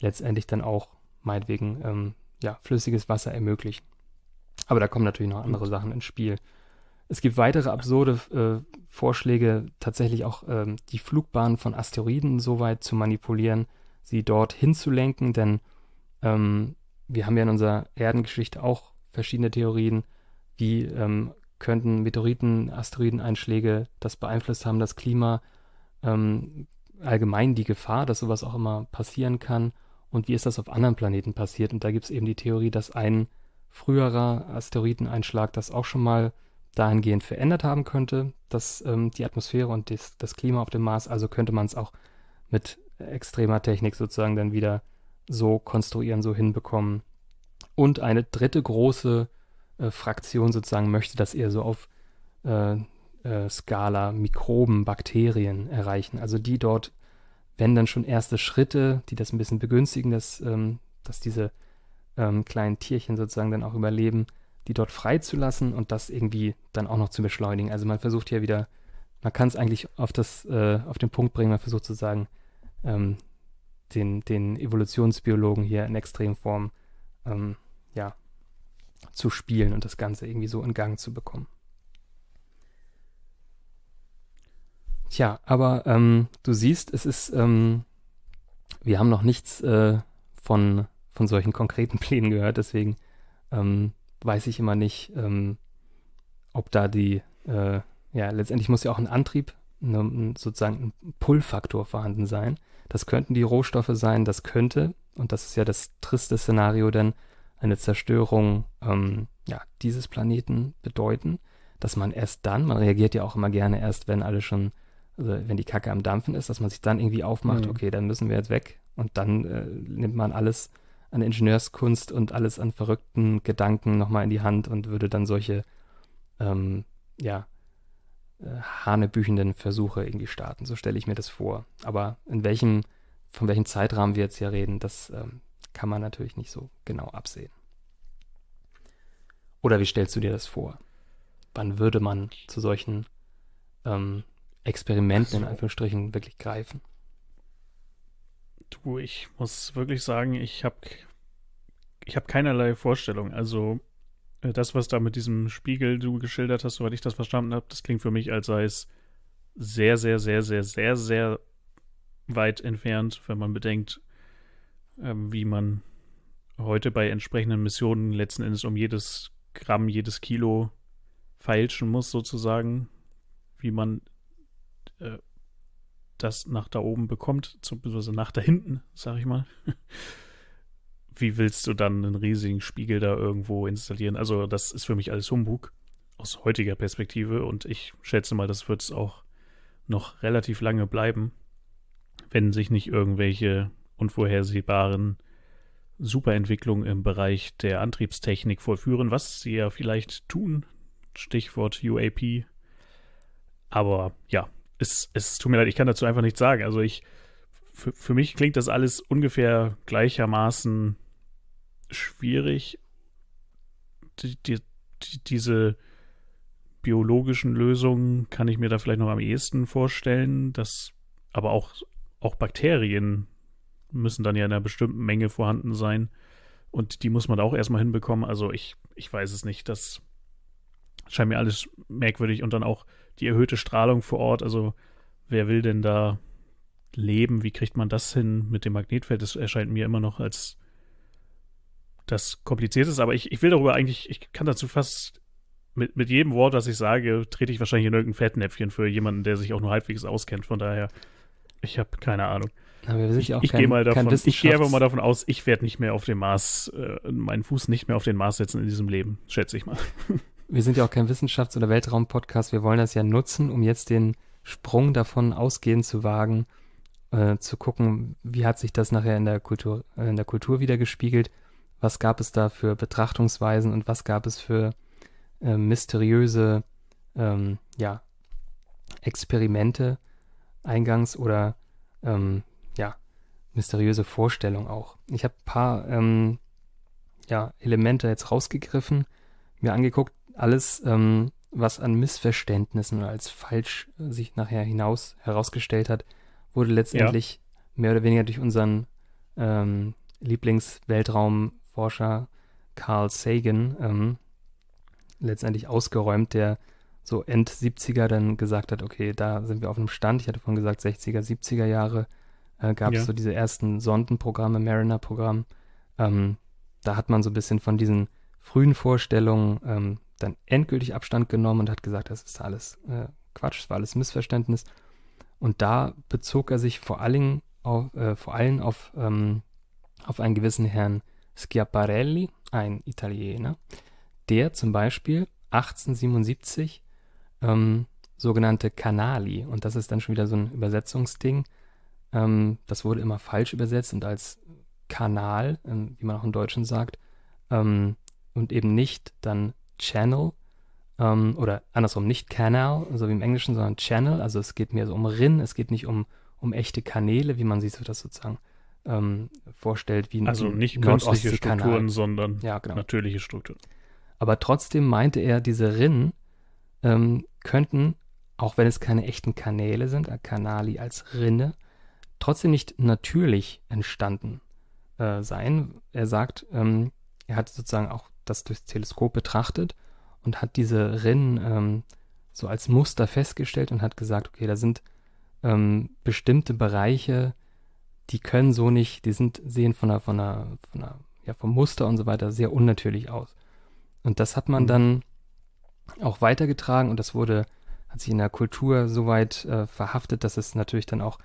letztendlich dann auch meinetwegen ähm, ja, flüssiges Wasser ermöglichen. Aber da kommen natürlich noch andere Sachen ins Spiel. Es gibt weitere absurde äh, Vorschläge, tatsächlich auch ähm, die Flugbahnen von Asteroiden so weit zu manipulieren, sie dort hinzulenken, denn ähm, wir haben ja in unserer Erdengeschichte auch verschiedene Theorien, wie ähm, könnten Meteoriten, Asteroideneinschläge das beeinflusst haben, das Klima, ähm, allgemein die Gefahr, dass sowas auch immer passieren kann und wie ist das auf anderen Planeten passiert. Und da gibt es eben die Theorie, dass ein früherer Asteroideneinschlag das auch schon mal dahingehend verändert haben könnte, dass ähm, die Atmosphäre und des, das Klima auf dem Mars, also könnte man es auch mit extremer Technik sozusagen dann wieder so konstruieren, so hinbekommen. Und eine dritte große äh, Fraktion sozusagen möchte das eher so auf äh, äh, Skala Mikroben, Bakterien erreichen. Also die dort, wenn dann schon erste Schritte, die das ein bisschen begünstigen, dass, ähm, dass diese ähm, kleinen Tierchen sozusagen dann auch überleben, die dort freizulassen und das irgendwie dann auch noch zu beschleunigen. Also man versucht hier wieder, man kann es eigentlich auf, das, äh, auf den Punkt bringen, man versucht zu sagen, ähm, den, den Evolutionsbiologen hier in Extremform ähm, ja, zu spielen und das Ganze irgendwie so in Gang zu bekommen. Tja, aber ähm, du siehst, es ist, ähm, wir haben noch nichts äh, von, von solchen konkreten Plänen gehört, deswegen ähm, weiß ich immer nicht, ähm, ob da die, äh, ja, letztendlich muss ja auch ein Antrieb, ne, sozusagen ein Pull-Faktor vorhanden sein. Das könnten die Rohstoffe sein, das könnte, und das ist ja das triste Szenario, denn eine Zerstörung ähm, ja, dieses Planeten bedeuten, dass man erst dann, man reagiert ja auch immer gerne erst, wenn alle schon, also wenn die Kacke am Dampfen ist, dass man sich dann irgendwie aufmacht, mhm. okay, dann müssen wir jetzt weg und dann äh, nimmt man alles an Ingenieurskunst und alles an verrückten Gedanken nochmal in die Hand und würde dann solche, ähm, ja, äh, hanebüchenden Versuche irgendwie starten. So stelle ich mir das vor. Aber in welchem, von welchem Zeitrahmen wir jetzt hier reden, das ähm, kann man natürlich nicht so genau absehen. Oder wie stellst du dir das vor? Wann würde man zu solchen ähm, Experimenten so. in Anführungsstrichen wirklich greifen? Du, ich muss wirklich sagen, ich habe ich hab keinerlei Vorstellung. Also äh, das, was da mit diesem Spiegel du geschildert hast, soweit ich das verstanden habe, das klingt für mich, als sei es sehr, sehr, sehr, sehr, sehr, sehr weit entfernt, wenn man bedenkt, ähm, wie man heute bei entsprechenden Missionen letzten Endes um jedes Gramm, jedes Kilo feilschen muss, sozusagen, wie man äh, das nach da oben bekommt, beziehungsweise nach da hinten, sag ich mal, wie willst du dann einen riesigen Spiegel da irgendwo installieren? Also, das ist für mich alles Humbug aus heutiger Perspektive und ich schätze mal, das wird es auch noch relativ lange bleiben, wenn sich nicht irgendwelche unvorhersehbaren Superentwicklungen im Bereich der Antriebstechnik vollführen, was sie ja vielleicht tun. Stichwort UAP. Aber ja, es, es tut mir leid, ich kann dazu einfach nichts sagen. Also ich, für, für mich klingt das alles ungefähr gleichermaßen schwierig. Die, die, die, diese biologischen Lösungen kann ich mir da vielleicht noch am ehesten vorstellen, dass aber auch, auch Bakterien müssen dann ja in einer bestimmten Menge vorhanden sein. Und die muss man da auch erstmal hinbekommen. Also ich, ich weiß es nicht. Das scheint mir alles merkwürdig und dann auch die erhöhte Strahlung vor Ort. Also wer will denn da leben? Wie kriegt man das hin mit dem Magnetfeld? Das erscheint mir immer noch als das Komplizierteste. Aber ich, ich will darüber eigentlich, ich kann dazu fast mit, mit jedem Wort, was ich sage, trete ich wahrscheinlich in irgendein Fettnäpfchen für jemanden, der sich auch nur halbwegs auskennt. Von daher, ich habe keine Ahnung. ich, ich gehe mal davon, ich gehe einfach mal davon aus, ich werde nicht mehr auf dem Mars, äh, meinen Fuß nicht mehr auf den Mars setzen in diesem Leben, schätze ich mal. wir sind ja auch kein Wissenschafts- oder Weltraum-Podcast. Wir wollen das ja nutzen, um jetzt den Sprung davon ausgehend zu wagen, äh, zu gucken, wie hat sich das nachher in der Kultur, äh, in der Kultur wieder gespiegelt? Was gab es da für Betrachtungsweisen und was gab es für äh, mysteriöse, ähm, ja, Experimente eingangs oder, ähm, ja, mysteriöse Vorstellungen auch. Ich habe ein paar, ähm, ja, Elemente jetzt rausgegriffen, mir angeguckt, alles, ähm, was an Missverständnissen oder als falsch äh, sich nachher hinaus herausgestellt hat, wurde letztendlich ja. mehr oder weniger durch unseren ähm, Lieblingsweltraumforscher Carl Sagan ähm, letztendlich ausgeräumt, der so End 70er dann gesagt hat, okay, da sind wir auf einem Stand. Ich hatte vorhin gesagt, 60er, 70er Jahre äh, gab es ja. so diese ersten Sondenprogramme, Mariner-Programm. Ähm, da hat man so ein bisschen von diesen frühen Vorstellungen ähm, dann endgültig Abstand genommen und hat gesagt, das ist alles äh, Quatsch, das war alles Missverständnis. Und da bezog er sich vor allen auf, äh, vor allem auf, ähm, auf einen gewissen Herrn Schiaparelli, ein Italiener, der zum Beispiel 1877 ähm, sogenannte Canali, und das ist dann schon wieder so ein Übersetzungsding, ähm, das wurde immer falsch übersetzt und als Kanal, ähm, wie man auch im Deutschen sagt, ähm, und eben nicht dann Channel ähm, oder andersrum nicht Canal, so wie im Englischen, sondern Channel. Also es geht mehr so um Rinn, es geht nicht um, um echte Kanäle, wie man sich das sozusagen ähm, vorstellt. Wie also nicht künstliche Strukturen, sondern ja, genau. natürliche Strukturen. Aber trotzdem meinte er, diese Rinnen ähm, könnten, auch wenn es keine echten Kanäle sind, äh, Kanali als Rinne, trotzdem nicht natürlich entstanden äh, sein. Er sagt, ähm, er hat sozusagen auch das durchs Teleskop betrachtet und hat diese Rinnen ähm, so als Muster festgestellt und hat gesagt, okay, da sind ähm, bestimmte Bereiche, die können so nicht, die sind, sehen von einer, von einer, von einer, ja, vom Muster und so weiter sehr unnatürlich aus. Und das hat man mhm. dann auch weitergetragen und das wurde, hat sich in der Kultur so weit äh, verhaftet, dass es natürlich dann auch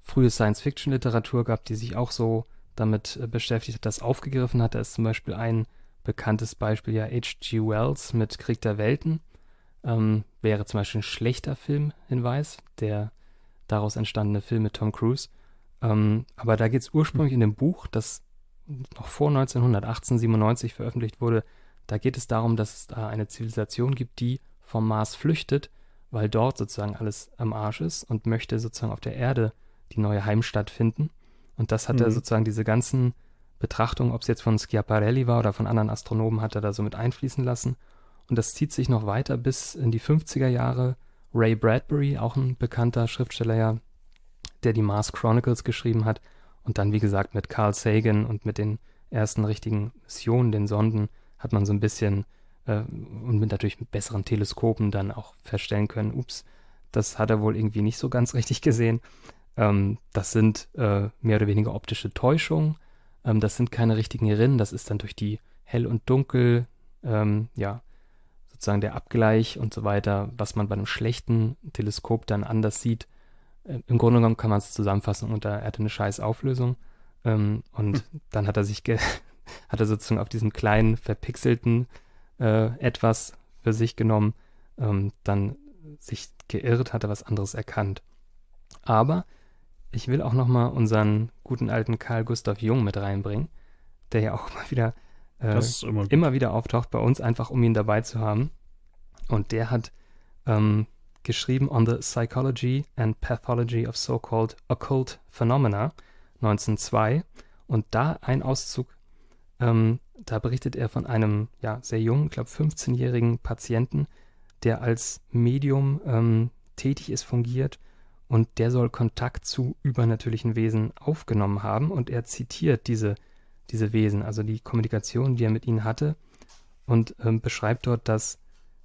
frühe Science-Fiction-Literatur gab, die sich auch so damit äh, beschäftigt hat, das aufgegriffen hat. Da ist zum Beispiel ein bekanntes Beispiel ja H.G. Wells mit Krieg der Welten. Ähm, wäre zum Beispiel ein schlechter Filmhinweis, der daraus entstandene Film mit Tom Cruise. Ähm, aber da geht es ursprünglich in dem Buch, das noch vor 1918, 97 veröffentlicht wurde, da geht es darum, dass es da eine Zivilisation gibt, die vom Mars flüchtet, weil dort sozusagen alles am Arsch ist und möchte sozusagen auf der Erde die neue Heimstatt finden. Und das hat mhm. er sozusagen diese ganzen Betrachtung, ob es jetzt von Schiaparelli war oder von anderen Astronomen, hat er da so mit einfließen lassen. Und das zieht sich noch weiter bis in die 50er Jahre. Ray Bradbury, auch ein bekannter Schriftsteller, ja, der die Mars Chronicles geschrieben hat. Und dann, wie gesagt, mit Carl Sagan und mit den ersten richtigen Missionen, den Sonden, hat man so ein bisschen äh, und mit natürlich besseren Teleskopen dann auch feststellen können, ups, das hat er wohl irgendwie nicht so ganz richtig gesehen. Ähm, das sind äh, mehr oder weniger optische Täuschungen ähm, das sind keine richtigen Rinnen, das ist dann durch die Hell und Dunkel, ähm, ja, sozusagen der Abgleich und so weiter, was man bei einem schlechten Teleskop dann anders sieht. Äh, Im Grunde genommen kann man es zusammenfassen unter, er hatte eine scheiß Auflösung ähm, und hm. dann hat er sich, hat er sozusagen auf diesem kleinen, verpixelten äh, etwas für sich genommen, ähm, dann sich geirrt, hat er was anderes erkannt. Aber ich will auch nochmal unseren guten alten Karl Gustav Jung mit reinbringen, der ja auch mal wieder, äh, immer, immer, wieder auftaucht bei uns, einfach um ihn dabei zu haben. Und der hat ähm, geschrieben On the Psychology and Pathology of So-Called Occult Phenomena 1902. Und da ein Auszug, ähm, da berichtet er von einem ja, sehr jungen, ich glaube 15-jährigen Patienten, der als Medium ähm, tätig ist, fungiert und der soll Kontakt zu übernatürlichen Wesen aufgenommen haben und er zitiert diese, diese Wesen, also die Kommunikation, die er mit ihnen hatte und ähm, beschreibt dort, dass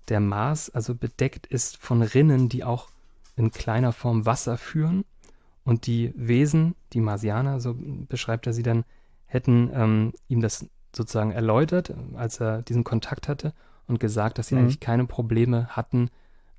der Mars also bedeckt ist von Rinnen, die auch in kleiner Form Wasser führen und die Wesen, die Marsianer, so beschreibt er sie dann, hätten ähm, ihm das sozusagen erläutert, als er diesen Kontakt hatte und gesagt, dass sie mhm. eigentlich keine Probleme hatten,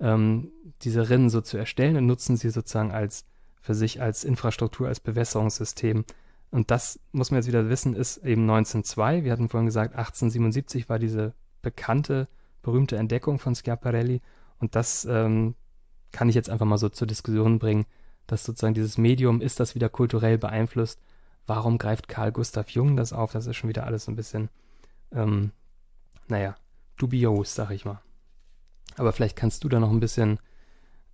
ähm, diese Rinnen so zu erstellen und nutzen sie sozusagen als für sich als Infrastruktur, als Bewässerungssystem. Und das muss man jetzt wieder wissen, ist eben 1902. Wir hatten vorhin gesagt, 1877 war diese bekannte, berühmte Entdeckung von Schiaparelli. Und das ähm, kann ich jetzt einfach mal so zur Diskussion bringen, dass sozusagen dieses Medium, ist das wieder kulturell beeinflusst? Warum greift Karl Gustav Jung das auf? Das ist schon wieder alles so ein bisschen, ähm, naja, dubios, sag ich mal. Aber vielleicht kannst du da noch ein bisschen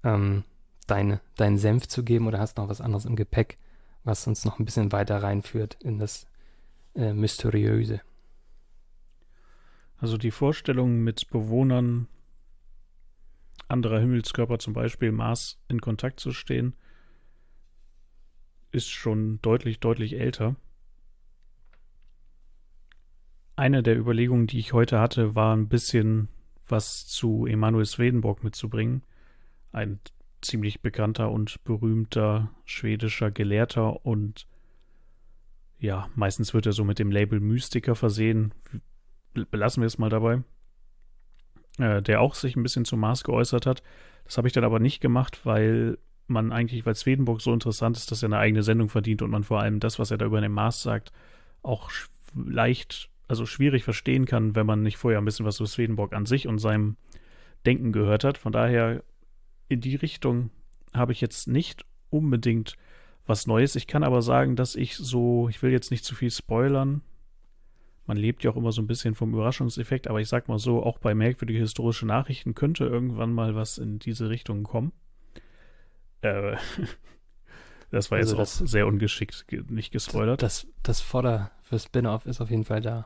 ähm, deine, deinen Senf zu geben oder hast noch was anderes im Gepäck, was uns noch ein bisschen weiter reinführt in das äh, Mysteriöse. Also die Vorstellung mit Bewohnern anderer Himmelskörper, zum Beispiel Mars, in Kontakt zu stehen, ist schon deutlich, deutlich älter. Eine der Überlegungen, die ich heute hatte, war ein bisschen was zu Emanuel Swedenborg mitzubringen. Ein ziemlich bekannter und berühmter schwedischer Gelehrter und ja, meistens wird er so mit dem Label Mystiker versehen. Belassen wir es mal dabei. Äh, der auch sich ein bisschen zu Mars geäußert hat. Das habe ich dann aber nicht gemacht, weil man eigentlich, weil Swedenborg so interessant ist, dass er eine eigene Sendung verdient und man vor allem das, was er da über den Mars sagt, auch leicht also schwierig verstehen kann, wenn man nicht vorher ein bisschen was zu Swedenborg an sich und seinem Denken gehört hat. Von daher in die Richtung habe ich jetzt nicht unbedingt was Neues. Ich kann aber sagen, dass ich so, ich will jetzt nicht zu viel spoilern. Man lebt ja auch immer so ein bisschen vom Überraschungseffekt, aber ich sag mal so, auch bei merkwürdigen historischen Nachrichten könnte irgendwann mal was in diese Richtung kommen. Äh, das war also jetzt das, auch sehr ungeschickt, nicht gespoilert. Das, das Vorder für Spin-off ist auf jeden Fall da.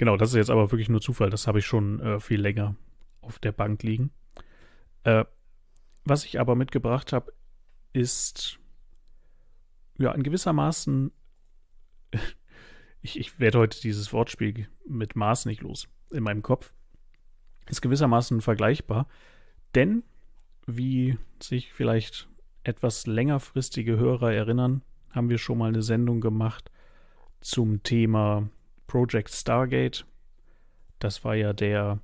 Genau, das ist jetzt aber wirklich nur Zufall. Das habe ich schon äh, viel länger auf der Bank liegen. Äh, was ich aber mitgebracht habe, ist ja in gewissermaßen. ich, ich werde heute dieses Wortspiel mit Maß nicht los in meinem Kopf. Ist gewissermaßen vergleichbar. Denn, wie sich vielleicht etwas längerfristige Hörer erinnern, haben wir schon mal eine Sendung gemacht zum Thema Project Stargate. Das war ja der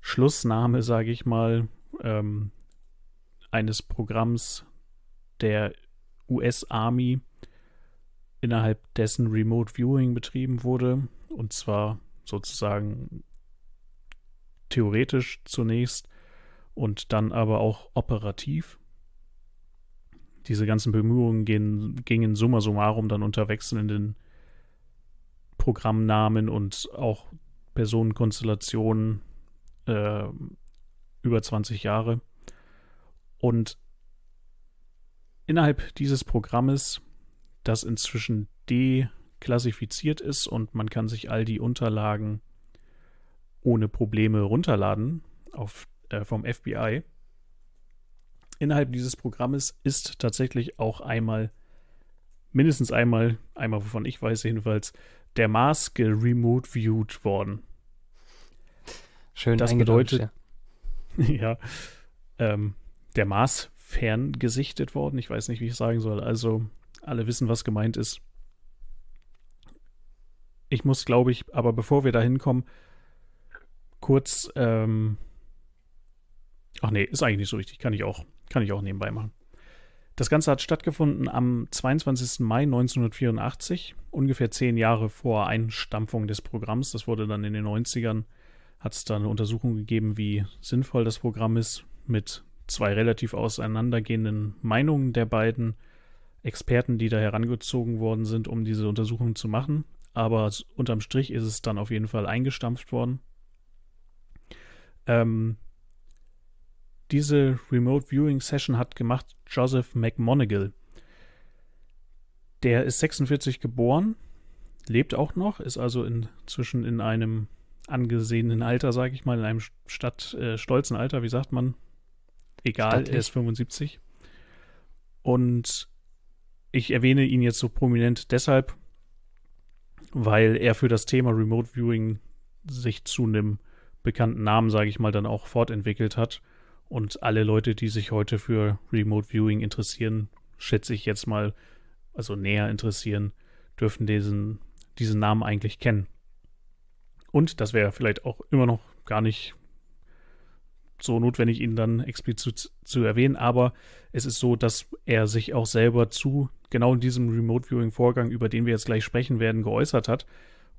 Schlussname, sage ich mal, ähm, eines Programms der US Army, innerhalb dessen Remote Viewing betrieben wurde. Und zwar sozusagen theoretisch zunächst und dann aber auch operativ. Diese ganzen Bemühungen gehen, gingen summa summarum dann unter wechselnden Programmnamen und auch Personenkonstellationen äh, über 20 Jahre. Und innerhalb dieses Programmes, das inzwischen deklassifiziert ist und man kann sich all die Unterlagen ohne Probleme runterladen auf, äh, vom FBI. Innerhalb dieses Programmes ist tatsächlich auch einmal, mindestens einmal, einmal wovon ich weiß jedenfalls, der Mars geremote viewed worden. Schön Das bedeutet, ja, ja ähm, der Mars ferngesichtet worden. Ich weiß nicht, wie ich sagen soll. Also alle wissen, was gemeint ist. Ich muss, glaube ich, aber bevor wir da hinkommen, kurz, ähm, ach nee, ist eigentlich nicht so wichtig. Kann ich auch, kann ich auch nebenbei machen. Das Ganze hat stattgefunden am 22. Mai 1984, ungefähr zehn Jahre vor Einstampfung des Programms. Das wurde dann in den 90ern, hat es da eine Untersuchung gegeben, wie sinnvoll das Programm ist, mit zwei relativ auseinandergehenden Meinungen der beiden Experten, die da herangezogen worden sind, um diese Untersuchung zu machen. Aber unterm Strich ist es dann auf jeden Fall eingestampft worden. Ähm, diese Remote Viewing Session hat gemacht Joseph McMonagall. Der ist 46 geboren, lebt auch noch, ist also inzwischen in einem angesehenen Alter, sage ich mal, in einem Stadt, äh, stolzen Alter, wie sagt man? Egal, Stattlich. er ist 75. Und ich erwähne ihn jetzt so prominent deshalb, weil er für das Thema Remote Viewing sich zu einem bekannten Namen, sage ich mal, dann auch fortentwickelt hat und alle Leute, die sich heute für Remote Viewing interessieren, schätze ich jetzt mal, also näher interessieren, dürfen diesen, diesen Namen eigentlich kennen. Und das wäre vielleicht auch immer noch gar nicht so notwendig, ihn dann explizit zu erwähnen, aber es ist so, dass er sich auch selber zu genau diesem Remote Viewing Vorgang, über den wir jetzt gleich sprechen werden, geäußert hat.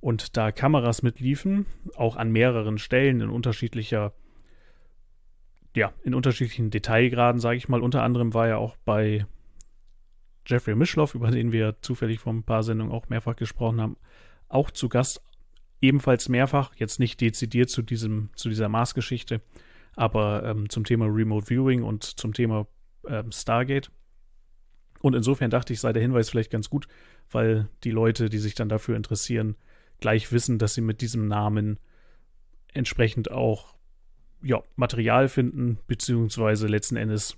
Und da Kameras mitliefen, auch an mehreren Stellen in unterschiedlicher ja, in unterschiedlichen Detailgraden, sage ich mal. Unter anderem war er auch bei Jeffrey Mischloff, über den wir zufällig vor ein paar Sendungen auch mehrfach gesprochen haben, auch zu Gast. Ebenfalls mehrfach, jetzt nicht dezidiert zu, diesem, zu dieser Mars-Geschichte, aber ähm, zum Thema Remote Viewing und zum Thema ähm, Stargate. Und insofern dachte ich, sei der Hinweis vielleicht ganz gut, weil die Leute, die sich dann dafür interessieren, gleich wissen, dass sie mit diesem Namen entsprechend auch ja, Material finden, beziehungsweise letzten Endes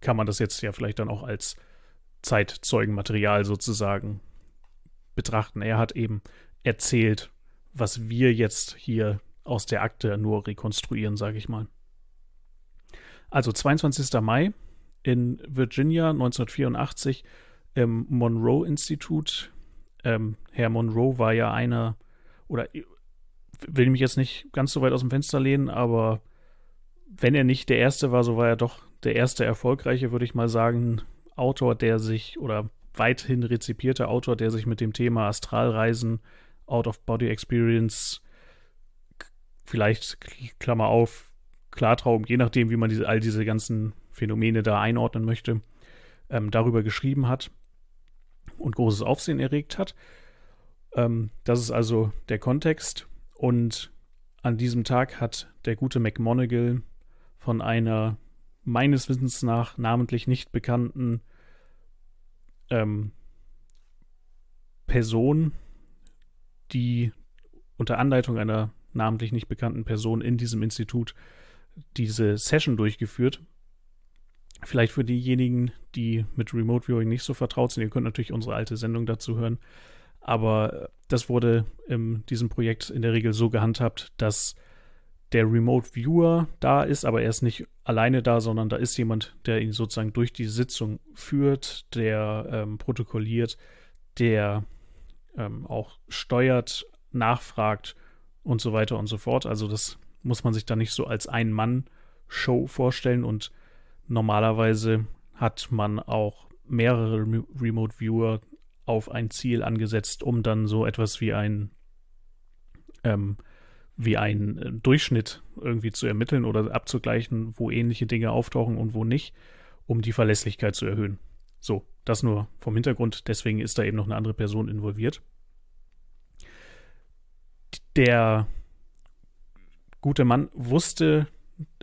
kann man das jetzt ja vielleicht dann auch als Zeitzeugenmaterial sozusagen betrachten. Er hat eben erzählt, was wir jetzt hier aus der Akte nur rekonstruieren, sage ich mal. Also 22. Mai in Virginia 1984 im Monroe Institut. Ähm, Herr Monroe war ja einer oder will mich jetzt nicht ganz so weit aus dem Fenster lehnen, aber wenn er nicht der Erste war, so war er doch der erste erfolgreiche, würde ich mal sagen, Autor, der sich oder weithin rezipierte Autor, der sich mit dem Thema Astralreisen, Out-of-Body-Experience, vielleicht Klammer auf, Klartraum, je nachdem, wie man diese, all diese ganzen Phänomene da einordnen möchte, ähm, darüber geschrieben hat und großes Aufsehen erregt hat. Ähm, das ist also der Kontext. Und an diesem Tag hat der gute McMonagall von einer meines Wissens nach namentlich nicht bekannten ähm, Person, die unter Anleitung einer namentlich nicht bekannten Person in diesem Institut diese Session durchgeführt. Vielleicht für diejenigen, die mit Remote Viewing nicht so vertraut sind, ihr könnt natürlich unsere alte Sendung dazu hören. Aber äh, das wurde in diesem Projekt in der Regel so gehandhabt, dass der Remote Viewer da ist, aber er ist nicht alleine da, sondern da ist jemand, der ihn sozusagen durch die Sitzung führt, der ähm, protokolliert, der ähm, auch steuert, nachfragt und so weiter und so fort. Also das muss man sich da nicht so als Ein-Mann-Show vorstellen und normalerweise hat man auch mehrere Remote Viewer auf ein Ziel angesetzt, um dann so etwas wie ein ähm, wie ein äh, Durchschnitt irgendwie zu ermitteln oder abzugleichen, wo ähnliche Dinge auftauchen und wo nicht, um die Verlässlichkeit zu erhöhen. So, das nur vom Hintergrund, deswegen ist da eben noch eine andere Person involviert. Der gute Mann wusste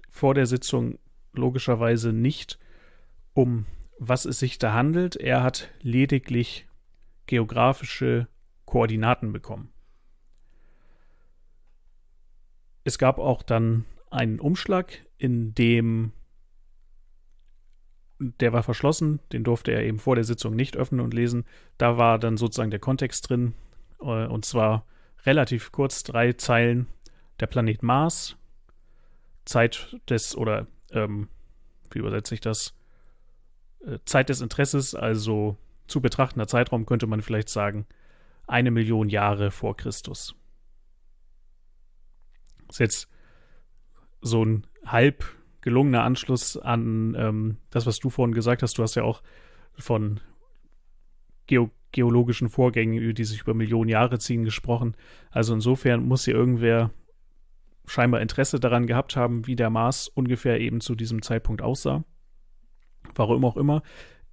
vor der Sitzung logischerweise nicht, um was es sich da handelt. Er hat lediglich geografische Koordinaten bekommen. Es gab auch dann einen Umschlag, in dem der war verschlossen, den durfte er eben vor der Sitzung nicht öffnen und lesen. Da war dann sozusagen der Kontext drin, äh, und zwar relativ kurz, drei Zeilen. Der Planet Mars, Zeit des, oder ähm, wie übersetze ich das? Äh, Zeit des Interesses, also zu betrachtender Zeitraum könnte man vielleicht sagen, eine Million Jahre vor Christus. Das ist jetzt so ein halb gelungener Anschluss an ähm, das, was du vorhin gesagt hast. Du hast ja auch von Geo geologischen Vorgängen, die sich über Millionen Jahre ziehen, gesprochen. Also insofern muss hier irgendwer scheinbar Interesse daran gehabt haben, wie der Mars ungefähr eben zu diesem Zeitpunkt aussah. Warum auch immer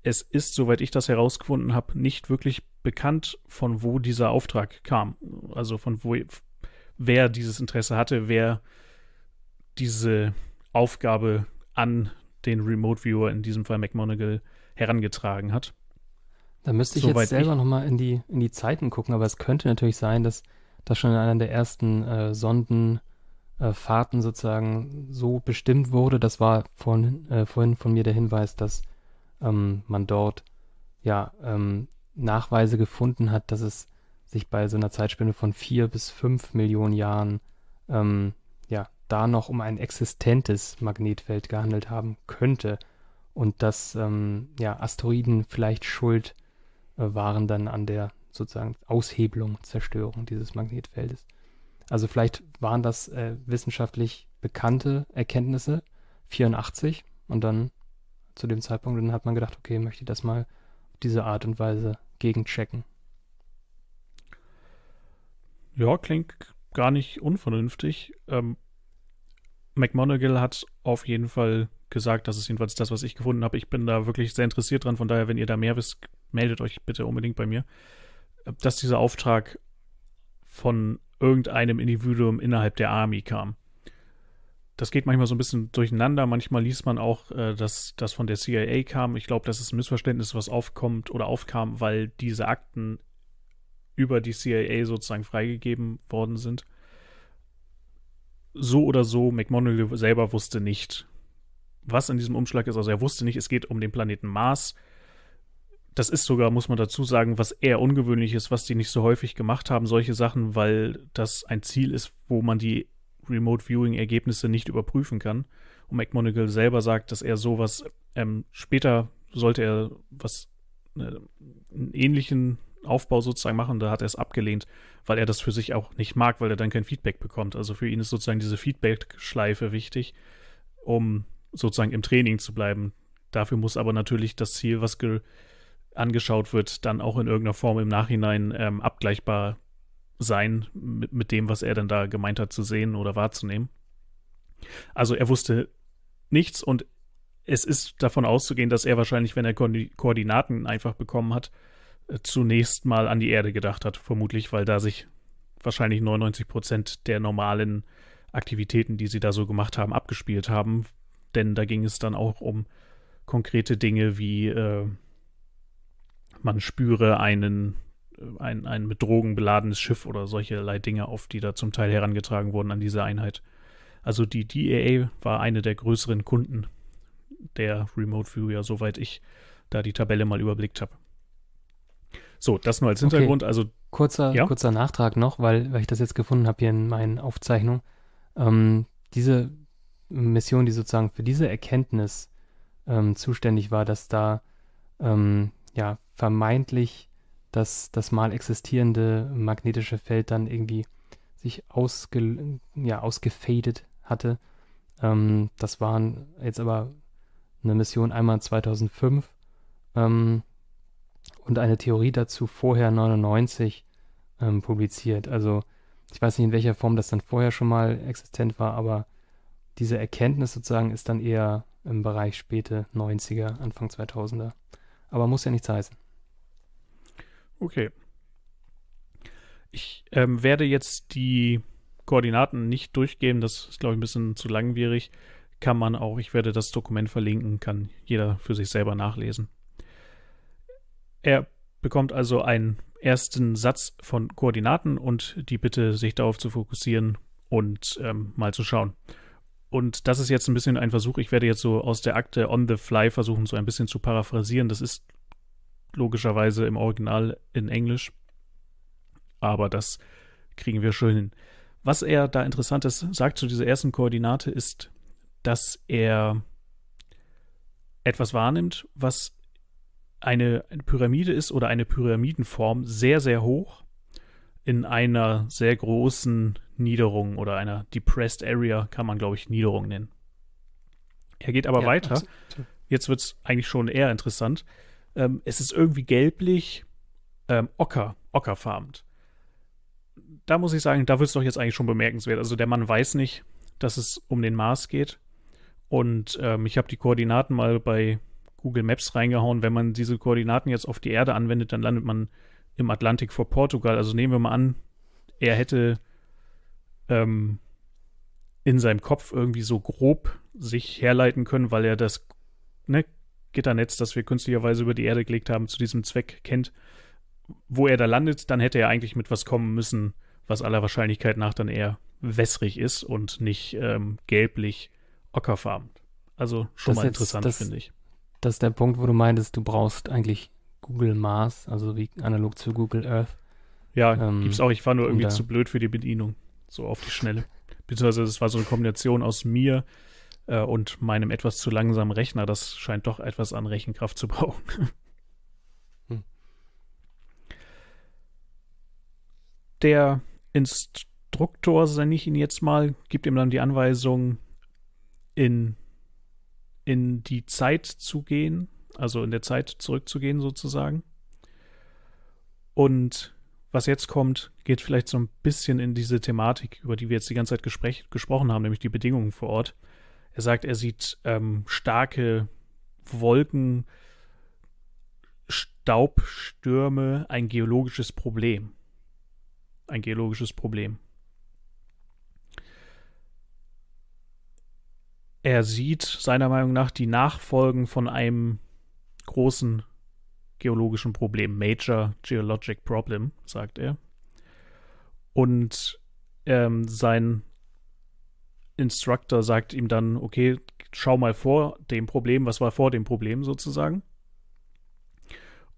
es ist, soweit ich das herausgefunden habe, nicht wirklich bekannt, von wo dieser Auftrag kam. Also von wo, wer dieses Interesse hatte, wer diese Aufgabe an den Remote Viewer, in diesem Fall McMonagall, herangetragen hat. Da müsste ich Soweit jetzt selber nochmal in die, in die Zeiten gucken, aber es könnte natürlich sein, dass das schon in einer der ersten äh, Sondenfahrten äh, sozusagen so bestimmt wurde. Das war vorhin, äh, vorhin von mir der Hinweis, dass ähm, man dort ja ähm, Nachweise gefunden hat, dass es sich bei so einer Zeitspanne von vier bis fünf Millionen Jahren ähm, ja da noch um ein existentes Magnetfeld gehandelt haben könnte und dass ähm, ja Asteroiden vielleicht schuld äh, waren dann an der sozusagen Aushebelung, Zerstörung dieses Magnetfeldes. Also vielleicht waren das äh, wissenschaftlich bekannte Erkenntnisse 84 und dann zu dem Zeitpunkt. Und dann hat man gedacht, okay, möchte ich das mal auf diese Art und Weise gegenchecken. Ja, klingt gar nicht unvernünftig. Ähm, McMonagall hat auf jeden Fall gesagt, das ist jedenfalls das, was ich gefunden habe. Ich bin da wirklich sehr interessiert dran. Von daher, wenn ihr da mehr wisst, meldet euch bitte unbedingt bei mir. Äh, dass dieser Auftrag von irgendeinem Individuum innerhalb der Army kam das geht manchmal so ein bisschen durcheinander. Manchmal liest man auch, äh, dass das von der CIA kam. Ich glaube, das ist ein Missverständnis, was aufkommt oder aufkam, weil diese Akten über die CIA sozusagen freigegeben worden sind. So oder so, McMonagall selber wusste nicht, was in diesem Umschlag ist. Also er wusste nicht, es geht um den Planeten Mars. Das ist sogar, muss man dazu sagen, was eher ungewöhnlich ist, was die nicht so häufig gemacht haben, solche Sachen, weil das ein Ziel ist, wo man die Remote Viewing Ergebnisse nicht überprüfen kann. Und McMonagall selber sagt, dass er sowas ähm, später sollte er was äh, einen ähnlichen Aufbau sozusagen machen, da hat er es abgelehnt, weil er das für sich auch nicht mag, weil er dann kein Feedback bekommt. Also für ihn ist sozusagen diese Feedback-Schleife wichtig, um sozusagen im Training zu bleiben. Dafür muss aber natürlich das Ziel, was angeschaut wird, dann auch in irgendeiner Form im Nachhinein ähm, abgleichbar sein, mit, mit dem, was er denn da gemeint hat, zu sehen oder wahrzunehmen. Also er wusste nichts und es ist davon auszugehen, dass er wahrscheinlich, wenn er Ko Koordinaten einfach bekommen hat, äh, zunächst mal an die Erde gedacht hat, vermutlich, weil da sich wahrscheinlich 99 Prozent der normalen Aktivitäten, die sie da so gemacht haben, abgespielt haben. Denn da ging es dann auch um konkrete Dinge wie äh, man spüre einen ein, ein mit Drogen beladenes Schiff oder solcherlei Dinge auf, die da zum Teil herangetragen wurden an diese Einheit. Also die DAA war eine der größeren Kunden der Remote Viewer, soweit ich da die Tabelle mal überblickt habe. So, das nur als Hintergrund. Okay. Also kurzer, ja? kurzer Nachtrag noch, weil, weil ich das jetzt gefunden habe hier in meinen Aufzeichnungen. Ähm, diese Mission, die sozusagen für diese Erkenntnis ähm, zuständig war, dass da ähm, ja vermeintlich dass das mal existierende magnetische Feld dann irgendwie sich ausge, ja, ausgefadet hatte. Ähm, das waren jetzt aber eine Mission einmal 2005 ähm, und eine Theorie dazu vorher 99 ähm, publiziert. Also ich weiß nicht, in welcher Form das dann vorher schon mal existent war, aber diese Erkenntnis sozusagen ist dann eher im Bereich späte 90er, Anfang 2000er. Aber muss ja nichts heißen. Okay. Ich ähm, werde jetzt die Koordinaten nicht durchgeben. Das ist, glaube ich, ein bisschen zu langwierig. Kann man auch, ich werde das Dokument verlinken, kann jeder für sich selber nachlesen. Er bekommt also einen ersten Satz von Koordinaten und die Bitte, sich darauf zu fokussieren und ähm, mal zu schauen. Und das ist jetzt ein bisschen ein Versuch. Ich werde jetzt so aus der Akte on the fly versuchen, so ein bisschen zu paraphrasieren. Das ist logischerweise im Original in Englisch. Aber das kriegen wir schön hin. Was er da interessantes sagt zu dieser ersten Koordinate ist, dass er etwas wahrnimmt, was eine Pyramide ist oder eine Pyramidenform sehr, sehr hoch in einer sehr großen Niederung oder einer Depressed Area, kann man, glaube ich, Niederung nennen. Er geht aber ja, weiter. Jetzt wird es eigentlich schon eher interessant. Ähm, es ist irgendwie gelblich. Ähm, Ocker, ockerfarbend. Da muss ich sagen, da wird es doch jetzt eigentlich schon bemerkenswert. Also der Mann weiß nicht, dass es um den Mars geht. Und ähm, ich habe die Koordinaten mal bei Google Maps reingehauen. Wenn man diese Koordinaten jetzt auf die Erde anwendet, dann landet man im Atlantik vor Portugal. Also nehmen wir mal an, er hätte ähm, in seinem Kopf irgendwie so grob sich herleiten können, weil er das ne, Gitternetz, das wir künstlicherweise über die Erde gelegt haben, zu diesem Zweck kennt, wo er da landet, dann hätte er eigentlich mit was kommen müssen, was aller Wahrscheinlichkeit nach dann eher wässrig ist und nicht ähm, gelblich ockerfarben. Also schon das mal jetzt, interessant, finde ich. Das ist der Punkt, wo du meintest, du brauchst eigentlich Google Mars, also wie analog zu Google Earth. Ja, ähm, gibt's auch. Ich war nur irgendwie zu blöd für die Bedienung. So auf die Schnelle. Beziehungsweise es war so eine Kombination aus mir, äh, und meinem etwas zu langsamen Rechner. Das scheint doch etwas an Rechenkraft zu brauchen. Hm. Der Instruktor, so nenne ich ihn jetzt mal, gibt ihm dann die Anweisung, in, in die Zeit zu gehen, also in der Zeit zurückzugehen sozusagen. Und was jetzt kommt, geht vielleicht so ein bisschen in diese Thematik, über die wir jetzt die ganze Zeit gespräch, gesprochen haben, nämlich die Bedingungen vor Ort. Er sagt, er sieht ähm, starke Wolken, Staubstürme, ein geologisches Problem. Ein geologisches Problem. Er sieht seiner Meinung nach die Nachfolgen von einem großen geologischen Problem, Major Geologic Problem, sagt er. Und ähm, sein Instructor sagt ihm dann, okay, schau mal vor dem Problem, was war vor dem Problem sozusagen.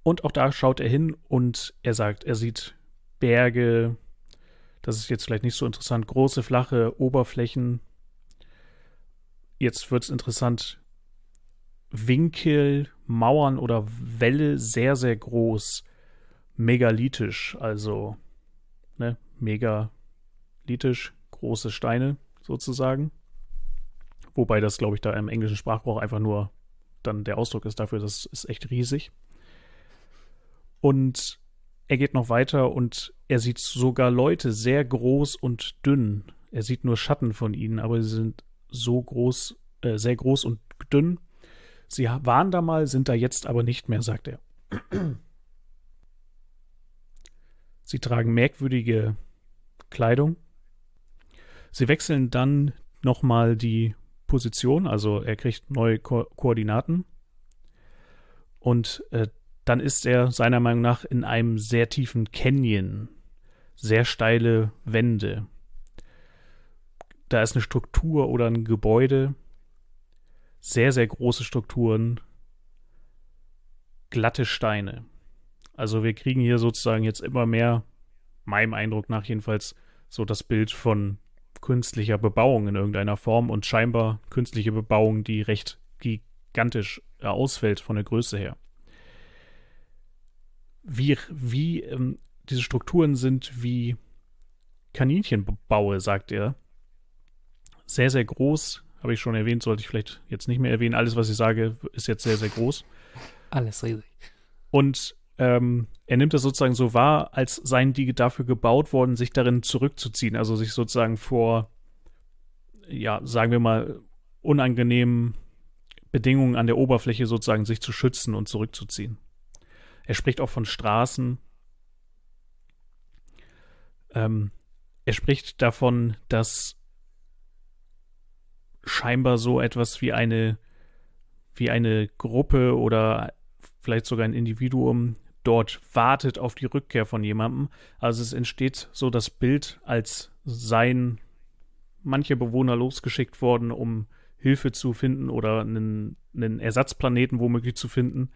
Und auch da schaut er hin und er sagt, er sieht Berge, das ist jetzt vielleicht nicht so interessant, große, flache Oberflächen. Jetzt wird es interessant, Winkel, Mauern oder Welle sehr, sehr groß, megalithisch, also ne, megalithisch, große Steine sozusagen. Wobei das, glaube ich, da im englischen Sprachgebrauch einfach nur dann der Ausdruck ist dafür, das ist echt riesig. Und er geht noch weiter und er sieht sogar Leute sehr groß und dünn. Er sieht nur Schatten von ihnen, aber sie sind so groß, äh, sehr groß und dünn. Sie waren da mal, sind da jetzt aber nicht mehr, sagt er. Sie tragen merkwürdige Kleidung Sie wechseln dann nochmal die Position, also er kriegt neue Ko Koordinaten. Und äh, dann ist er seiner Meinung nach in einem sehr tiefen Canyon. Sehr steile Wände. Da ist eine Struktur oder ein Gebäude. Sehr, sehr große Strukturen. Glatte Steine. Also wir kriegen hier sozusagen jetzt immer mehr, meinem Eindruck nach jedenfalls, so das Bild von künstlicher Bebauung in irgendeiner Form und scheinbar künstliche Bebauung, die recht gigantisch äh, ausfällt von der Größe her. Wie, wie ähm, diese Strukturen sind wie Kaninchenbaue, sagt er. Sehr, sehr groß, habe ich schon erwähnt, sollte ich vielleicht jetzt nicht mehr erwähnen. Alles, was ich sage, ist jetzt sehr, sehr groß. Alles riesig. Und ähm, er nimmt das sozusagen so wahr, als seien die dafür gebaut worden, sich darin zurückzuziehen, also sich sozusagen vor, ja, sagen wir mal, unangenehmen Bedingungen an der Oberfläche sozusagen sich zu schützen und zurückzuziehen. Er spricht auch von Straßen. Ähm, er spricht davon, dass scheinbar so etwas wie eine, wie eine Gruppe oder vielleicht sogar ein Individuum dort wartet auf die Rückkehr von jemandem. Also es entsteht so das Bild, als seien manche Bewohner losgeschickt worden, um Hilfe zu finden oder einen, einen Ersatzplaneten womöglich zu finden.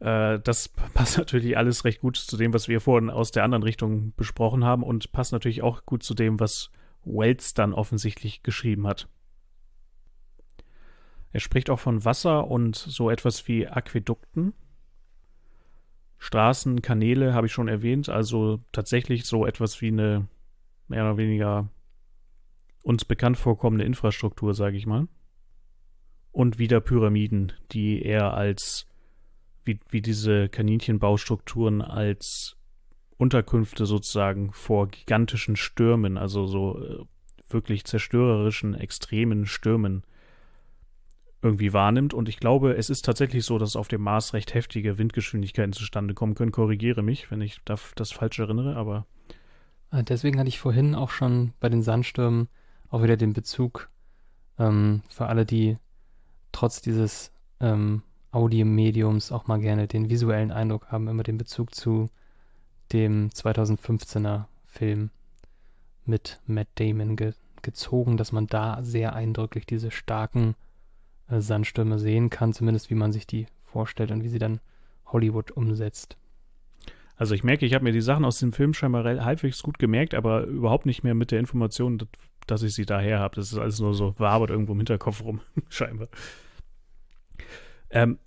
Äh, das passt natürlich alles recht gut zu dem, was wir vorhin aus der anderen Richtung besprochen haben und passt natürlich auch gut zu dem, was Wells dann offensichtlich geschrieben hat. Er spricht auch von Wasser und so etwas wie Aquädukten. Straßen, Kanäle habe ich schon erwähnt, also tatsächlich so etwas wie eine mehr oder weniger uns bekannt vorkommende Infrastruktur, sage ich mal. Und wieder Pyramiden, die eher als, wie, wie diese Kaninchenbaustrukturen, als Unterkünfte sozusagen vor gigantischen Stürmen, also so äh, wirklich zerstörerischen, extremen Stürmen irgendwie wahrnimmt. Und ich glaube, es ist tatsächlich so, dass auf dem Mars recht heftige Windgeschwindigkeiten zustande kommen können. Korrigiere mich, wenn ich das falsch erinnere, aber. Ah, deswegen hatte ich vorhin auch schon bei den Sandstürmen auch wieder den Bezug ähm, für alle, die trotz dieses ähm, Audiomediums auch mal gerne den visuellen Eindruck haben, immer den Bezug zu dem 2015er Film mit Matt Damon ge gezogen, dass man da sehr eindrücklich diese starken äh, Sandstürme sehen kann, zumindest wie man sich die vorstellt und wie sie dann Hollywood umsetzt. Also ich merke, ich habe mir die Sachen aus dem Film scheinbar halbwegs gut gemerkt, aber überhaupt nicht mehr mit der Information, dass ich sie daher habe. Das ist alles nur so wabert irgendwo im Hinterkopf rum, scheinbar. Ähm,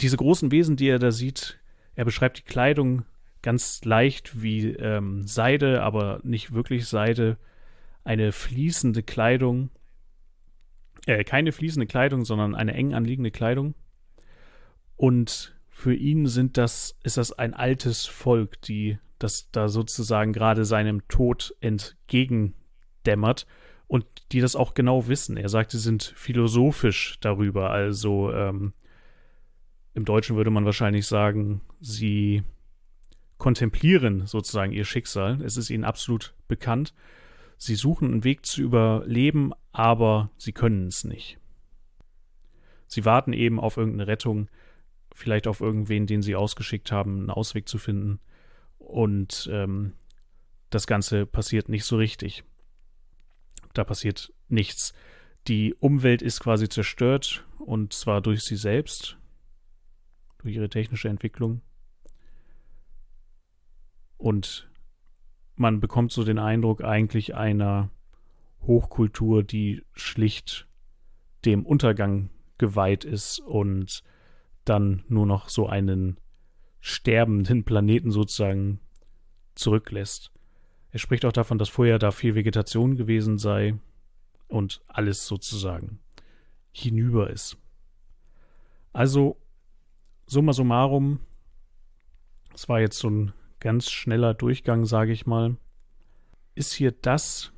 diese großen Wesen, die er da sieht, er beschreibt die Kleidung ganz leicht wie ähm, Seide, aber nicht wirklich Seide. Eine fließende Kleidung, äh, keine fließende Kleidung, sondern eine eng anliegende Kleidung. Und für ihn sind das, ist das ein altes Volk, die das da sozusagen gerade seinem Tod entgegendämmert und die das auch genau wissen. Er sagt, sie sind philosophisch darüber. Also ähm, im Deutschen würde man wahrscheinlich sagen, sie kontemplieren sozusagen ihr Schicksal. Es ist ihnen absolut bekannt. Sie suchen einen Weg zu überleben, aber sie können es nicht. Sie warten eben auf irgendeine Rettung, vielleicht auf irgendwen, den sie ausgeschickt haben, einen Ausweg zu finden. Und ähm, das Ganze passiert nicht so richtig. Da passiert nichts. Die Umwelt ist quasi zerstört und zwar durch sie selbst, durch ihre technische Entwicklung. Und man bekommt so den Eindruck eigentlich einer Hochkultur, die schlicht dem Untergang geweiht ist und dann nur noch so einen sterbenden Planeten sozusagen zurücklässt. Er spricht auch davon, dass vorher da viel Vegetation gewesen sei und alles sozusagen hinüber ist. Also, summa summarum, es war jetzt so ein ganz schneller Durchgang, sage ich mal, ist hier das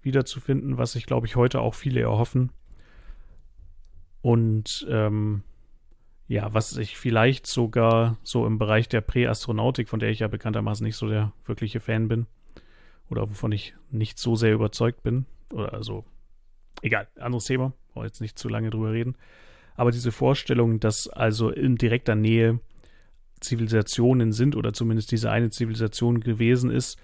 wiederzufinden, was ich glaube ich heute auch viele erhoffen. Und ähm, ja, was ich vielleicht sogar so im Bereich der Präastronautik, von der ich ja bekanntermaßen nicht so der wirkliche Fan bin, oder wovon ich nicht so sehr überzeugt bin, oder also, egal, anderes Thema, wollen jetzt nicht zu lange drüber reden. Aber diese Vorstellung, dass also in direkter Nähe Zivilisationen sind oder zumindest diese eine Zivilisation gewesen ist.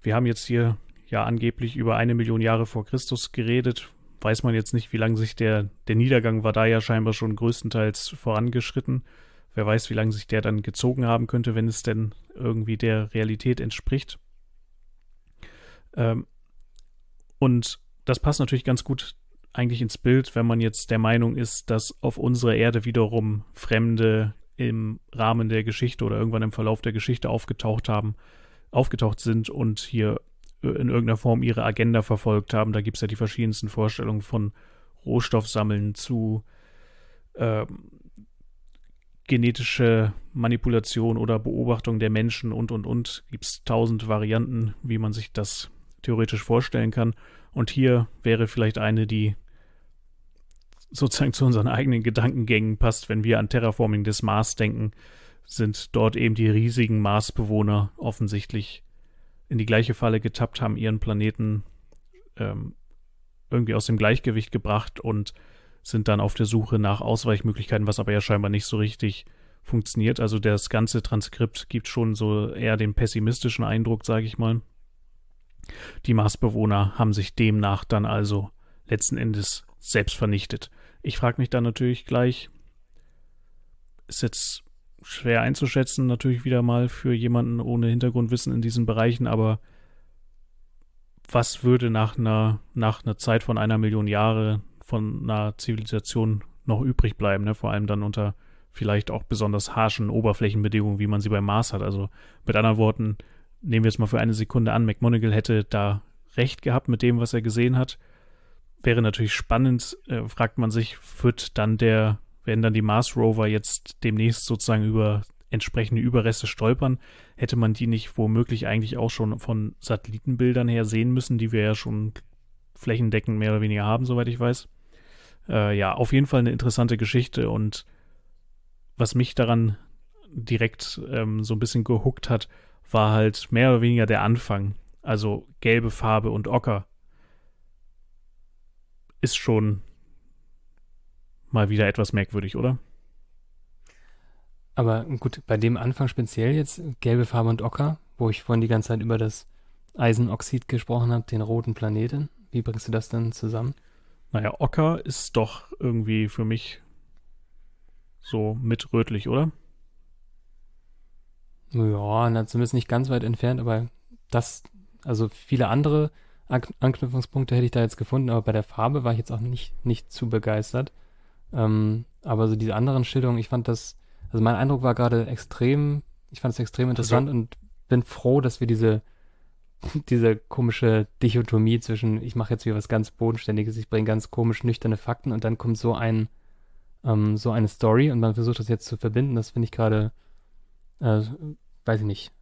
Wir haben jetzt hier ja angeblich über eine Million Jahre vor Christus geredet. Weiß man jetzt nicht, wie lange sich der, der Niedergang war da ja scheinbar schon größtenteils vorangeschritten. Wer weiß, wie lange sich der dann gezogen haben könnte, wenn es denn irgendwie der Realität entspricht. Ähm, und das passt natürlich ganz gut eigentlich ins Bild, wenn man jetzt der Meinung ist, dass auf unserer Erde wiederum fremde im Rahmen der Geschichte oder irgendwann im Verlauf der Geschichte aufgetaucht haben, aufgetaucht sind und hier äh, in irgendeiner Form ihre Agenda verfolgt haben. Da gibt es ja die verschiedensten Vorstellungen von Rohstoffsammeln zu ähm, genetische Manipulation oder Beobachtung der Menschen und und und. Gibt es tausend Varianten, wie man sich das theoretisch vorstellen kann. Und hier wäre vielleicht eine, die sozusagen zu unseren eigenen Gedankengängen passt, wenn wir an Terraforming des Mars denken, sind dort eben die riesigen Marsbewohner offensichtlich in die gleiche Falle getappt, haben ihren Planeten ähm, irgendwie aus dem Gleichgewicht gebracht und sind dann auf der Suche nach Ausweichmöglichkeiten, was aber ja scheinbar nicht so richtig funktioniert. Also das ganze Transkript gibt schon so eher den pessimistischen Eindruck, sage ich mal. Die Marsbewohner haben sich demnach dann also letzten Endes selbst vernichtet. Ich frage mich dann natürlich gleich, ist jetzt schwer einzuschätzen, natürlich wieder mal für jemanden ohne Hintergrundwissen in diesen Bereichen, aber was würde nach einer, nach einer Zeit von einer Million Jahre von einer Zivilisation noch übrig bleiben, ne? vor allem dann unter vielleicht auch besonders harschen Oberflächenbedingungen, wie man sie beim Mars hat. Also mit anderen Worten, nehmen wir jetzt mal für eine Sekunde an, McMonagall hätte da recht gehabt mit dem, was er gesehen hat wäre natürlich spannend, äh, fragt man sich, wird dann der, werden dann die Mars Rover jetzt demnächst sozusagen über entsprechende Überreste stolpern, hätte man die nicht womöglich eigentlich auch schon von Satellitenbildern her sehen müssen, die wir ja schon flächendeckend mehr oder weniger haben, soweit ich weiß. Äh, ja, auf jeden Fall eine interessante Geschichte und was mich daran direkt ähm, so ein bisschen gehuckt hat, war halt mehr oder weniger der Anfang. Also gelbe Farbe und Ocker ist schon mal wieder etwas merkwürdig, oder? Aber gut, bei dem Anfang speziell jetzt gelbe Farbe und Ocker, wo ich vorhin die ganze Zeit über das Eisenoxid gesprochen habe, den roten Planeten. Wie bringst du das denn zusammen? Naja, Ocker ist doch irgendwie für mich so mit rötlich, oder? Ja, zumindest nicht ganz weit entfernt, aber das, also viele andere Anknüpfungspunkte hätte ich da jetzt gefunden, aber bei der Farbe war ich jetzt auch nicht, nicht zu begeistert. Ähm, aber so diese anderen Schilderungen, ich fand das, also mein Eindruck war gerade extrem, ich fand es extrem interessant also, und bin froh, dass wir diese, diese komische Dichotomie zwischen, ich mache jetzt wieder was ganz Bodenständiges, ich bringe ganz komisch nüchterne Fakten und dann kommt so ein, ähm, so eine Story und man versucht das jetzt zu verbinden, das finde ich gerade, äh, weiß ich nicht,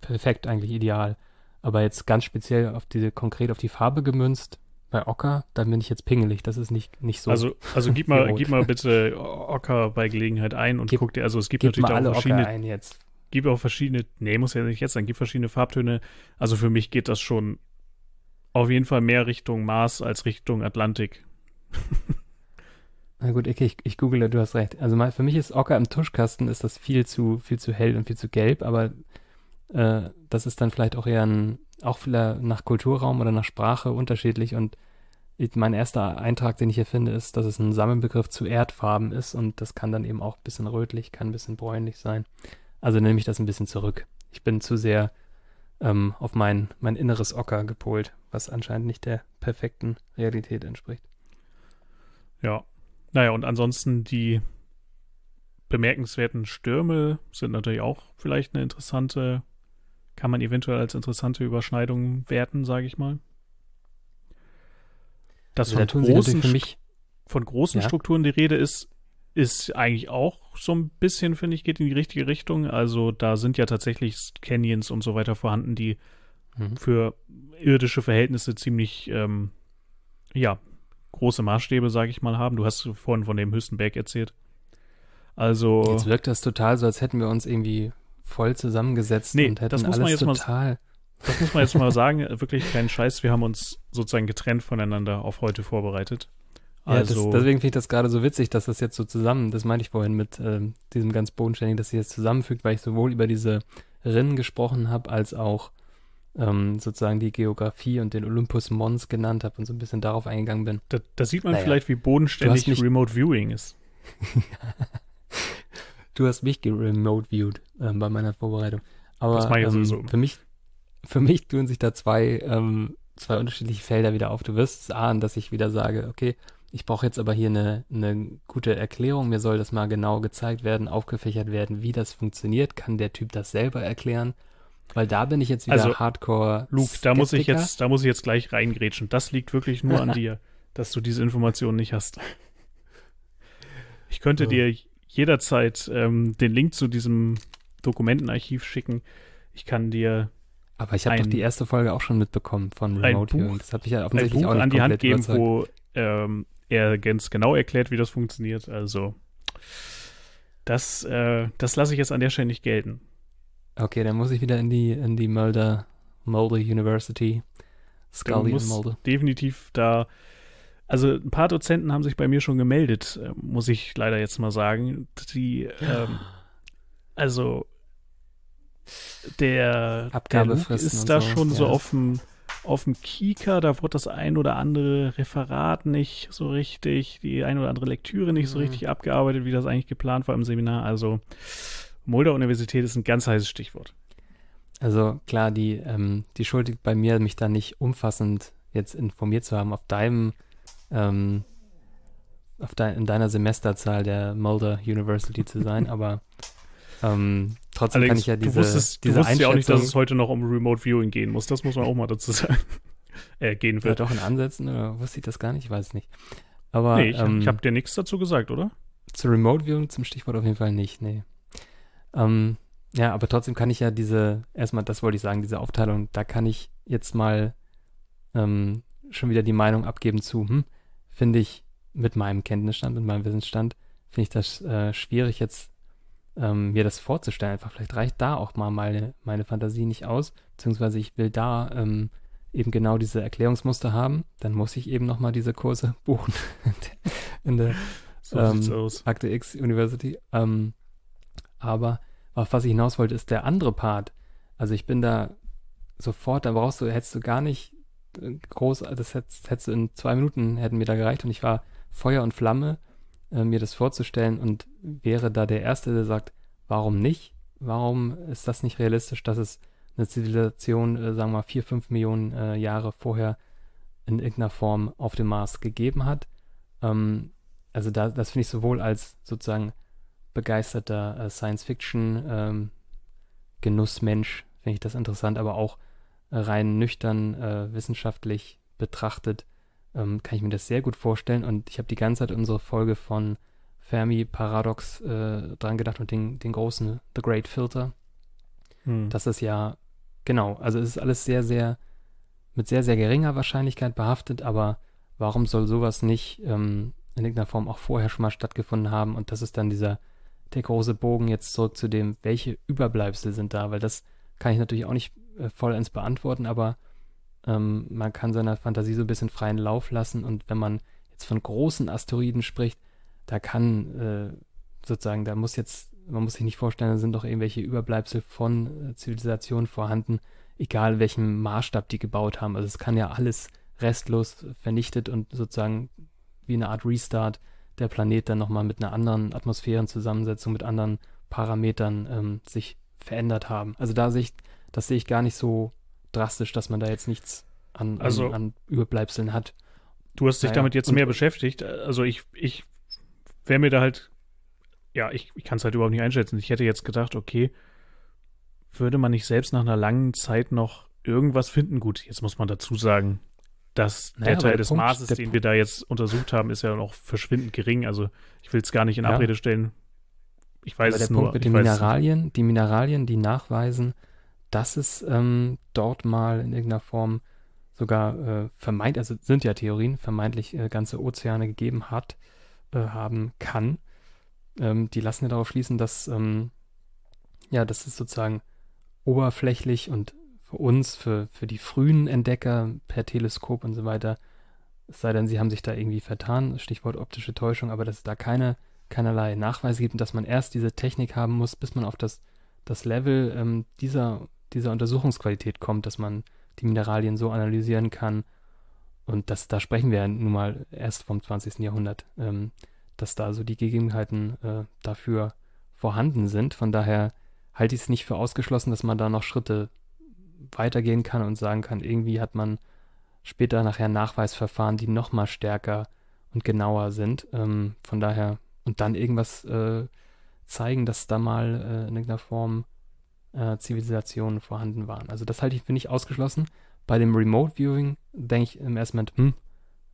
perfekt, eigentlich ideal. Aber jetzt ganz speziell auf diese, konkret auf die Farbe gemünzt, bei Ocker, dann bin ich jetzt pingelig. Das ist nicht, nicht so. Also, also gib mal, gib mal bitte Ocker bei Gelegenheit ein und gib, guck dir, also es gibt natürlich auch verschiedene. Ocker ein jetzt. Gib auch verschiedene, nee, muss ja nicht jetzt sein, gib verschiedene Farbtöne. Also für mich geht das schon auf jeden Fall mehr Richtung Mars als Richtung Atlantik. Na gut, okay, ich, ich google, du hast recht. Also für mich ist Ocker im Tuschkasten ist das viel zu, viel zu hell und viel zu gelb, aber äh, das ist dann vielleicht auch eher ein, auch vielleicht nach Kulturraum oder nach Sprache unterschiedlich und ich, mein erster Eintrag, den ich hier finde, ist, dass es ein Sammelbegriff zu Erdfarben ist und das kann dann eben auch ein bisschen rötlich, kann ein bisschen bräunlich sein. Also nehme ich das ein bisschen zurück. Ich bin zu sehr ähm, auf mein, mein inneres Ocker gepolt, was anscheinend nicht der perfekten Realität entspricht. Ja. Naja, und ansonsten die bemerkenswerten Stürme sind natürlich auch vielleicht eine interessante kann man eventuell als interessante Überschneidung werten, sage ich mal. Das also von, da großen, von großen ja. Strukturen die Rede ist, ist eigentlich auch so ein bisschen, finde ich, geht in die richtige Richtung. Also da sind ja tatsächlich Canyons und so weiter vorhanden, die mhm. für irdische Verhältnisse ziemlich, ähm, ja, große Maßstäbe, sage ich mal, haben. Du hast vorhin von dem höchsten Berg erzählt. Also. Jetzt wirkt das total so, als hätten wir uns irgendwie voll zusammengesetzt nee, und hätten das muss alles man jetzt total. Mal, das muss man jetzt mal sagen, wirklich kein Scheiß. Wir haben uns sozusagen getrennt voneinander auf heute vorbereitet. Also, ja, das, also deswegen finde ich das gerade so witzig, dass das jetzt so zusammen, das meinte ich vorhin mit äh, diesem ganz bodenständigen, dass sich jetzt zusammenfügt, weil ich sowohl über diese Rinnen gesprochen habe, als auch ähm, sozusagen die Geografie und den Olympus Mons genannt habe und so ein bisschen darauf eingegangen bin. Da, da sieht man naja. vielleicht, wie bodenständig Remote Viewing ist. Du hast mich remote-viewed ähm, bei meiner Vorbereitung. Aber das ähm, also so. für, mich, für mich tun sich da zwei, ähm, zwei unterschiedliche Felder wieder auf. Du wirst es ahnen, dass ich wieder sage, okay, ich brauche jetzt aber hier eine, eine gute Erklärung. Mir soll das mal genau gezeigt werden, aufgefächert werden, wie das funktioniert. Kann der Typ das selber erklären? Weil da bin ich jetzt wieder also, hardcore. Luke, da muss ich jetzt, da muss ich jetzt gleich reingrätschen. Das liegt wirklich nur an dir, dass du diese Informationen nicht hast. Ich könnte so. dir jederzeit ähm, den Link zu diesem Dokumentenarchiv schicken. Ich kann dir. Aber ich habe doch die erste Folge auch schon mitbekommen von Remote Buch, Das hat mich ja offensichtlich ein Buch auch nicht an die Hand geben, überzeugt. wo ähm, er ganz genau erklärt, wie das funktioniert. Also das, äh, das lasse ich jetzt an der Stelle nicht gelten. Okay, dann muss ich wieder in die in die Mulder Mulder University Scully und Mulder. Definitiv da also ein paar Dozenten haben sich bei mir schon gemeldet, äh, muss ich leider jetzt mal sagen. Die, ähm, also der, der ist da so. schon ja. so auf dem, auf dem Kieker, da wurde das ein oder andere Referat nicht so richtig, die ein oder andere Lektüre nicht mhm. so richtig abgearbeitet, wie das eigentlich geplant war im Seminar. Also Mulder Universität ist ein ganz heißes Stichwort. Also klar, die, ähm, die Schuld liegt bei mir, mich da nicht umfassend jetzt informiert zu haben. Auf deinem ähm, de in deiner Semesterzahl der Mulder University zu sein, aber ähm, trotzdem Allerdings, kann ich ja diese. Du wusstest, diese du wusstest ja auch nicht, dass es heute noch um Remote Viewing gehen muss. Das muss man auch mal dazu sagen. äh, gehen wird. Ja, doch in Ansätzen, oder wusste ich das gar nicht? Ich weiß es nicht. Aber, nee, ich, ähm, ich habe dir nichts dazu gesagt, oder? Zu Remote Viewing zum Stichwort auf jeden Fall nicht, nee. Ähm, ja, aber trotzdem kann ich ja diese, erstmal, das wollte ich sagen, diese Aufteilung, da kann ich jetzt mal ähm, schon wieder die Meinung abgeben zu, hm, finde ich mit meinem Kenntnisstand, und meinem Wissensstand, finde ich das äh, schwierig jetzt ähm, mir das vorzustellen. Einfach vielleicht reicht da auch mal meine, meine Fantasie nicht aus, beziehungsweise ich will da ähm, eben genau diese Erklärungsmuster haben, dann muss ich eben nochmal diese Kurse buchen in der so ähm, Akte X University. Ähm, aber auf was ich hinaus wollte, ist der andere Part. Also ich bin da sofort, da brauchst du, hättest du gar nicht groß, das hättest du in zwei Minuten hätten mir da gereicht und ich war Feuer und Flamme, äh, mir das vorzustellen und wäre da der Erste, der sagt, warum nicht? Warum ist das nicht realistisch, dass es eine Zivilisation, äh, sagen wir mal, vier, fünf Millionen äh, Jahre vorher in irgendeiner Form auf dem Mars gegeben hat? Ähm, also da, das finde ich sowohl als sozusagen begeisterter äh, Science-Fiction ähm, Genussmensch, finde ich das interessant, aber auch rein nüchtern äh, wissenschaftlich betrachtet, ähm, kann ich mir das sehr gut vorstellen. Und ich habe die ganze Zeit unsere Folge von Fermi Paradox äh, dran gedacht und den, den großen The Great Filter. Hm. Das ist ja, genau, also es ist alles sehr, sehr, mit sehr, sehr geringer Wahrscheinlichkeit behaftet, aber warum soll sowas nicht ähm, in irgendeiner Form auch vorher schon mal stattgefunden haben? Und das ist dann dieser, der große Bogen jetzt zurück zu dem, welche Überbleibsel sind da, weil das kann ich natürlich auch nicht äh, vollends beantworten, aber ähm, man kann seiner Fantasie so ein bisschen freien Lauf lassen und wenn man jetzt von großen Asteroiden spricht, da kann äh, sozusagen, da muss jetzt, man muss sich nicht vorstellen, da sind doch irgendwelche Überbleibsel von äh, Zivilisationen vorhanden, egal welchen Maßstab die gebaut haben. Also es kann ja alles restlos vernichtet und sozusagen wie eine Art Restart der Planet dann nochmal mit einer anderen Atmosphärenzusammensetzung, mit anderen Parametern ähm, sich verändert haben. Also da sehe ich das sehe ich gar nicht so drastisch, dass man da jetzt nichts an, also, an Überbleibseln hat. Du hast dich naja, damit jetzt mehr beschäftigt. Also ich, ich wäre mir da halt, ja, ich, ich kann es halt überhaupt nicht einschätzen. Ich hätte jetzt gedacht, okay, würde man nicht selbst nach einer langen Zeit noch irgendwas finden? Gut, jetzt muss man dazu sagen, dass naja, der Teil der des Punkt, Maßes, den wir da jetzt untersucht haben, ist ja noch verschwindend gering. Also ich will es gar nicht in Abrede ja. stellen. Ich weiß aber es der nur. Punkt mit den Mineralien, die Mineralien, die nachweisen, dass es ähm, dort mal in irgendeiner Form sogar äh, vermeint, also sind ja Theorien, vermeintlich äh, ganze Ozeane gegeben hat, äh, haben kann. Ähm, die lassen ja darauf schließen, dass, ähm, ja, das ist sozusagen oberflächlich und für uns, für, für die frühen Entdecker per Teleskop und so weiter, es sei denn, sie haben sich da irgendwie vertan, Stichwort optische Täuschung, aber dass es da keine, keinerlei Nachweise gibt und dass man erst diese Technik haben muss, bis man auf das, das Level ähm, dieser dieser Untersuchungsqualität kommt, dass man die Mineralien so analysieren kann. Und das, da sprechen wir ja nun mal erst vom 20. Jahrhundert, ähm, dass da so die Gegebenheiten äh, dafür vorhanden sind. Von daher halte ich es nicht für ausgeschlossen, dass man da noch Schritte weitergehen kann und sagen kann, irgendwie hat man später nachher Nachweisverfahren, die noch mal stärker und genauer sind. Ähm, von daher, und dann irgendwas äh, zeigen, dass da mal äh, in irgendeiner Form äh, Zivilisationen vorhanden waren. Also das halte ich für nicht ausgeschlossen. Bei dem Remote Viewing denke ich im ersten Moment, hm,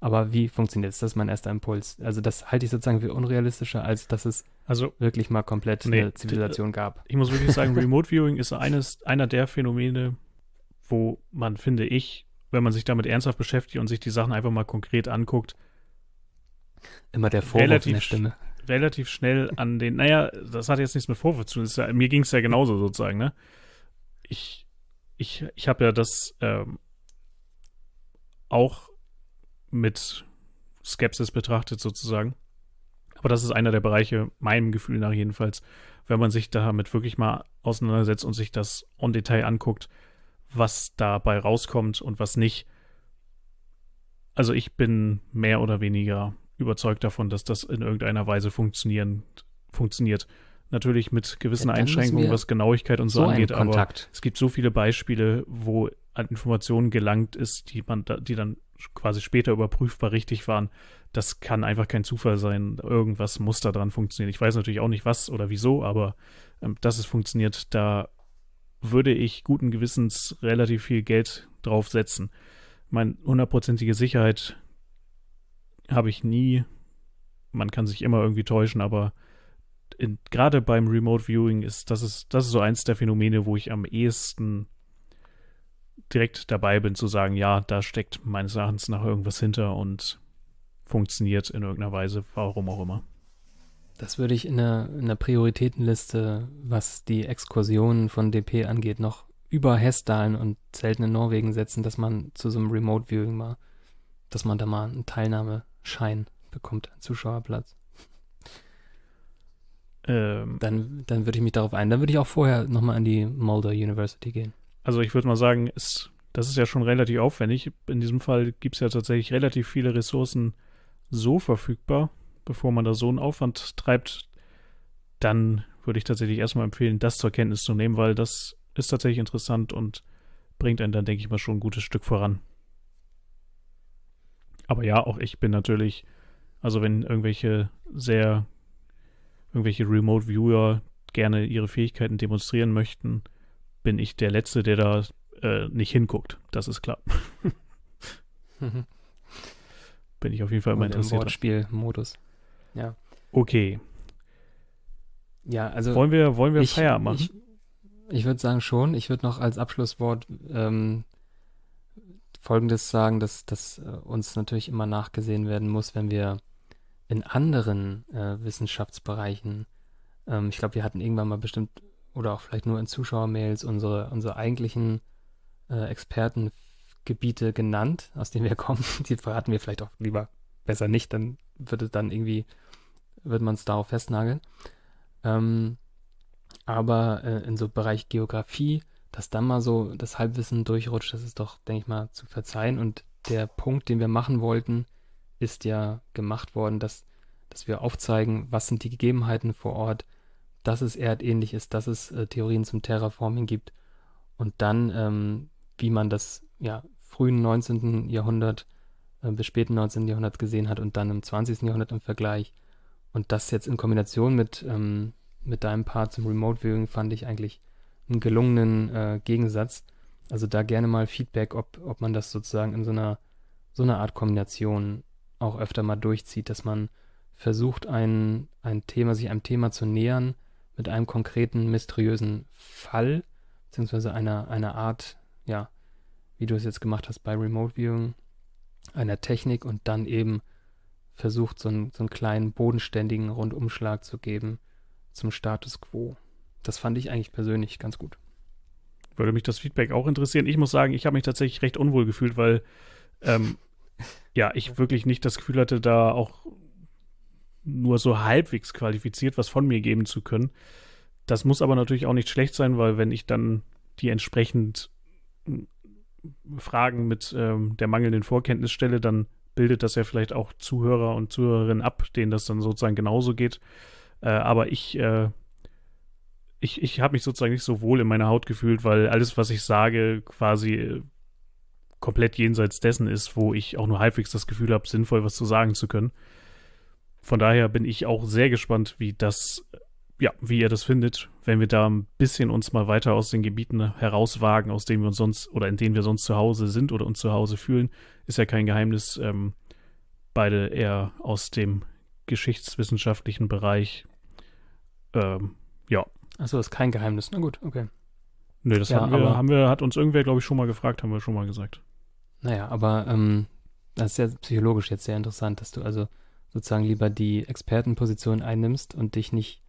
aber wie funktioniert es? Das ist mein erster Impuls. Also das halte ich sozusagen für unrealistischer, als dass es also, wirklich mal komplett nee, eine Zivilisation gab. Ich muss wirklich sagen, Remote Viewing ist eines, einer der Phänomene, wo man, finde ich, wenn man sich damit ernsthaft beschäftigt und sich die Sachen einfach mal konkret anguckt, immer der Vorwurf relativ, in der Stimme relativ schnell an den, naja, das hat jetzt nichts mit Vorwurf zu tun, ja, mir ging es ja genauso sozusagen, ne? Ich, ich, ich habe ja das ähm, auch mit Skepsis betrachtet sozusagen. Aber das ist einer der Bereiche, meinem Gefühl nach jedenfalls, wenn man sich damit wirklich mal auseinandersetzt und sich das on Detail anguckt, was dabei rauskommt und was nicht. Also ich bin mehr oder weniger überzeugt davon, dass das in irgendeiner Weise funktionieren, funktioniert. Natürlich mit gewissen ja, Einschränkungen, was Genauigkeit und so, so angeht, aber es gibt so viele Beispiele, wo an Informationen gelangt ist, die man da, die dann quasi später überprüfbar richtig waren. Das kann einfach kein Zufall sein. Irgendwas muss da dran funktionieren. Ich weiß natürlich auch nicht was oder wieso, aber ähm, dass es funktioniert, da würde ich guten Gewissens relativ viel Geld draufsetzen. setzen. Meine hundertprozentige Sicherheit habe ich nie. Man kann sich immer irgendwie täuschen, aber gerade beim Remote Viewing ist das ist das ist so eins der Phänomene, wo ich am ehesten direkt dabei bin zu sagen, ja, da steckt meines Erachtens nach irgendwas hinter und funktioniert in irgendeiner Weise, warum auch immer. Das würde ich in der, in der Prioritätenliste, was die Exkursionen von DP angeht, noch über Hessdalen und Zelten in Norwegen setzen, dass man zu so einem Remote Viewing mal dass man da mal einen Teilnahmeschein bekommt, einen Zuschauerplatz. Ähm, dann, dann würde ich mich darauf ein. Dann würde ich auch vorher nochmal an die Mulder University gehen. Also ich würde mal sagen, es, das ist ja schon relativ aufwendig. In diesem Fall gibt es ja tatsächlich relativ viele Ressourcen so verfügbar, bevor man da so einen Aufwand treibt, dann würde ich tatsächlich erstmal empfehlen, das zur Kenntnis zu nehmen, weil das ist tatsächlich interessant und bringt einen dann, denke ich mal, schon ein gutes Stück voran. Aber ja, auch ich bin natürlich, also wenn irgendwelche sehr, irgendwelche Remote-Viewer gerne ihre Fähigkeiten demonstrieren möchten, bin ich der Letzte, der da äh, nicht hinguckt. Das ist klar. bin ich auf jeden Fall immer Und interessiert. Im Wortspielmodus. Ja. Okay. Ja, also. Wollen wir, wollen wir ich, Feier machen? Ich, ich würde sagen schon. Ich würde noch als Abschlusswort ähm, Folgendes sagen, dass, dass äh, uns natürlich immer nachgesehen werden muss, wenn wir in anderen äh, Wissenschaftsbereichen, ähm, ich glaube, wir hatten irgendwann mal bestimmt oder auch vielleicht nur in Zuschauermails unsere, unsere eigentlichen äh, Expertengebiete genannt, aus denen wir kommen. Die verraten wir vielleicht auch lieber besser nicht, dann würde dann irgendwie, würde man es darauf festnageln. Ähm, aber äh, in so Bereich Geografie, dass dann mal so das Halbwissen durchrutscht, das ist doch, denke ich mal, zu verzeihen. Und der Punkt, den wir machen wollten, ist ja gemacht worden, dass, dass wir aufzeigen, was sind die Gegebenheiten vor Ort, dass es erdähnlich ist, dass es äh, Theorien zum Terraforming gibt und dann, ähm, wie man das ja, frühen 19. Jahrhundert äh, bis späten 19. Jahrhundert gesehen hat und dann im 20. Jahrhundert im Vergleich. Und das jetzt in Kombination mit, ähm, mit deinem Part zum Remote Viewing fand ich eigentlich einen gelungenen äh, Gegensatz. Also da gerne mal Feedback, ob, ob man das sozusagen in so einer, so einer Art Kombination auch öfter mal durchzieht, dass man versucht, ein, ein Thema, sich einem Thema zu nähern mit einem konkreten, mysteriösen Fall, beziehungsweise einer, einer Art, ja, wie du es jetzt gemacht hast bei Remote Viewing, einer Technik und dann eben versucht, so einen, so einen kleinen bodenständigen Rundumschlag zu geben zum Status quo. Das fand ich eigentlich persönlich ganz gut. Würde mich das Feedback auch interessieren. Ich muss sagen, ich habe mich tatsächlich recht unwohl gefühlt, weil ähm, ja, ich wirklich nicht das Gefühl hatte, da auch nur so halbwegs qualifiziert was von mir geben zu können. Das muss aber natürlich auch nicht schlecht sein, weil wenn ich dann die entsprechend äh, Fragen mit ähm, der mangelnden Vorkenntnis stelle, dann bildet das ja vielleicht auch Zuhörer und Zuhörerinnen ab, denen das dann sozusagen genauso geht. Äh, aber ich äh, ich, ich habe mich sozusagen nicht so wohl in meiner Haut gefühlt, weil alles, was ich sage, quasi äh, komplett jenseits dessen ist, wo ich auch nur halbwegs das Gefühl habe, sinnvoll was zu sagen zu können. Von daher bin ich auch sehr gespannt, wie das, äh, ja, wie ihr das findet, wenn wir da ein bisschen uns mal weiter aus den Gebieten herauswagen, aus denen wir uns sonst oder in denen wir sonst zu Hause sind oder uns zu Hause fühlen, ist ja kein Geheimnis. Ähm, beide eher aus dem geschichtswissenschaftlichen Bereich. Ähm, ja, Achso, ist kein Geheimnis. Na gut, okay. Nee, das ja, hatten wir, haben wir, hat uns irgendwer, glaube ich, schon mal gefragt, haben wir schon mal gesagt. Naja, aber ähm, das ist ja psychologisch jetzt sehr interessant, dass du also sozusagen lieber die Expertenposition einnimmst und dich nicht.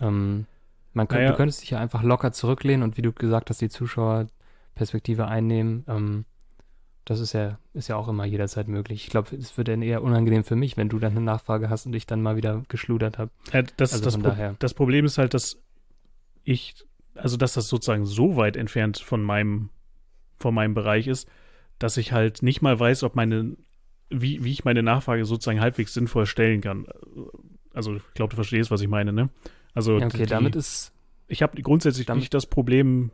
Ähm, man könnt, naja. Du könntest dich ja einfach locker zurücklehnen und wie du gesagt hast, die Zuschauerperspektive einnehmen. Ähm, das ist ja, ist ja auch immer jederzeit möglich. Ich glaube, es wird dann eher unangenehm für mich, wenn du dann eine Nachfrage hast und ich dann mal wieder geschludert habe. Ja, das, also das, Pro das Problem ist halt, dass ich, also dass das sozusagen so weit entfernt von meinem, von meinem Bereich ist, dass ich halt nicht mal weiß, ob meine, wie, wie ich meine Nachfrage sozusagen halbwegs sinnvoll stellen kann. Also ich glaube, du verstehst, was ich meine, ne? Also okay, die, damit ist. Ich habe grundsätzlich nicht das Problem,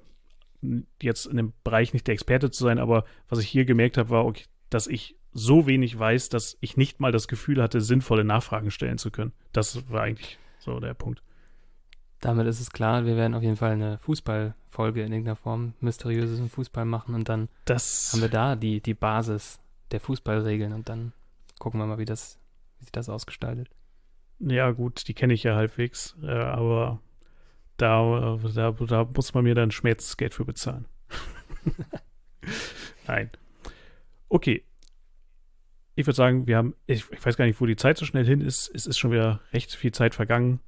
jetzt in dem Bereich nicht der Experte zu sein, aber was ich hier gemerkt habe, war, okay, dass ich so wenig weiß, dass ich nicht mal das Gefühl hatte, sinnvolle Nachfragen stellen zu können. Das war eigentlich so der Punkt. Damit ist es klar, wir werden auf jeden Fall eine Fußballfolge in irgendeiner Form, mysteriöses im Fußball machen und dann das haben wir da die, die Basis der Fußballregeln und dann gucken wir mal, wie, das, wie sich das ausgestaltet. Ja, gut, die kenne ich ja halbwegs, äh, aber da, äh, da, da muss man mir dann Schmerzgeld für bezahlen. Nein. Okay. Ich würde sagen, wir haben, ich, ich, weiß gar nicht, wo die Zeit so schnell hin ist. Es ist schon wieder recht viel Zeit vergangen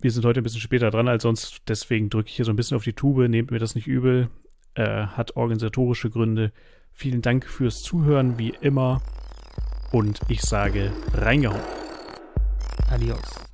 wir sind heute ein bisschen später dran als sonst, deswegen drücke ich hier so ein bisschen auf die Tube, nehmt mir das nicht übel, äh, hat organisatorische Gründe. Vielen Dank fürs Zuhören, wie immer. Und ich sage reingehauen. Adios.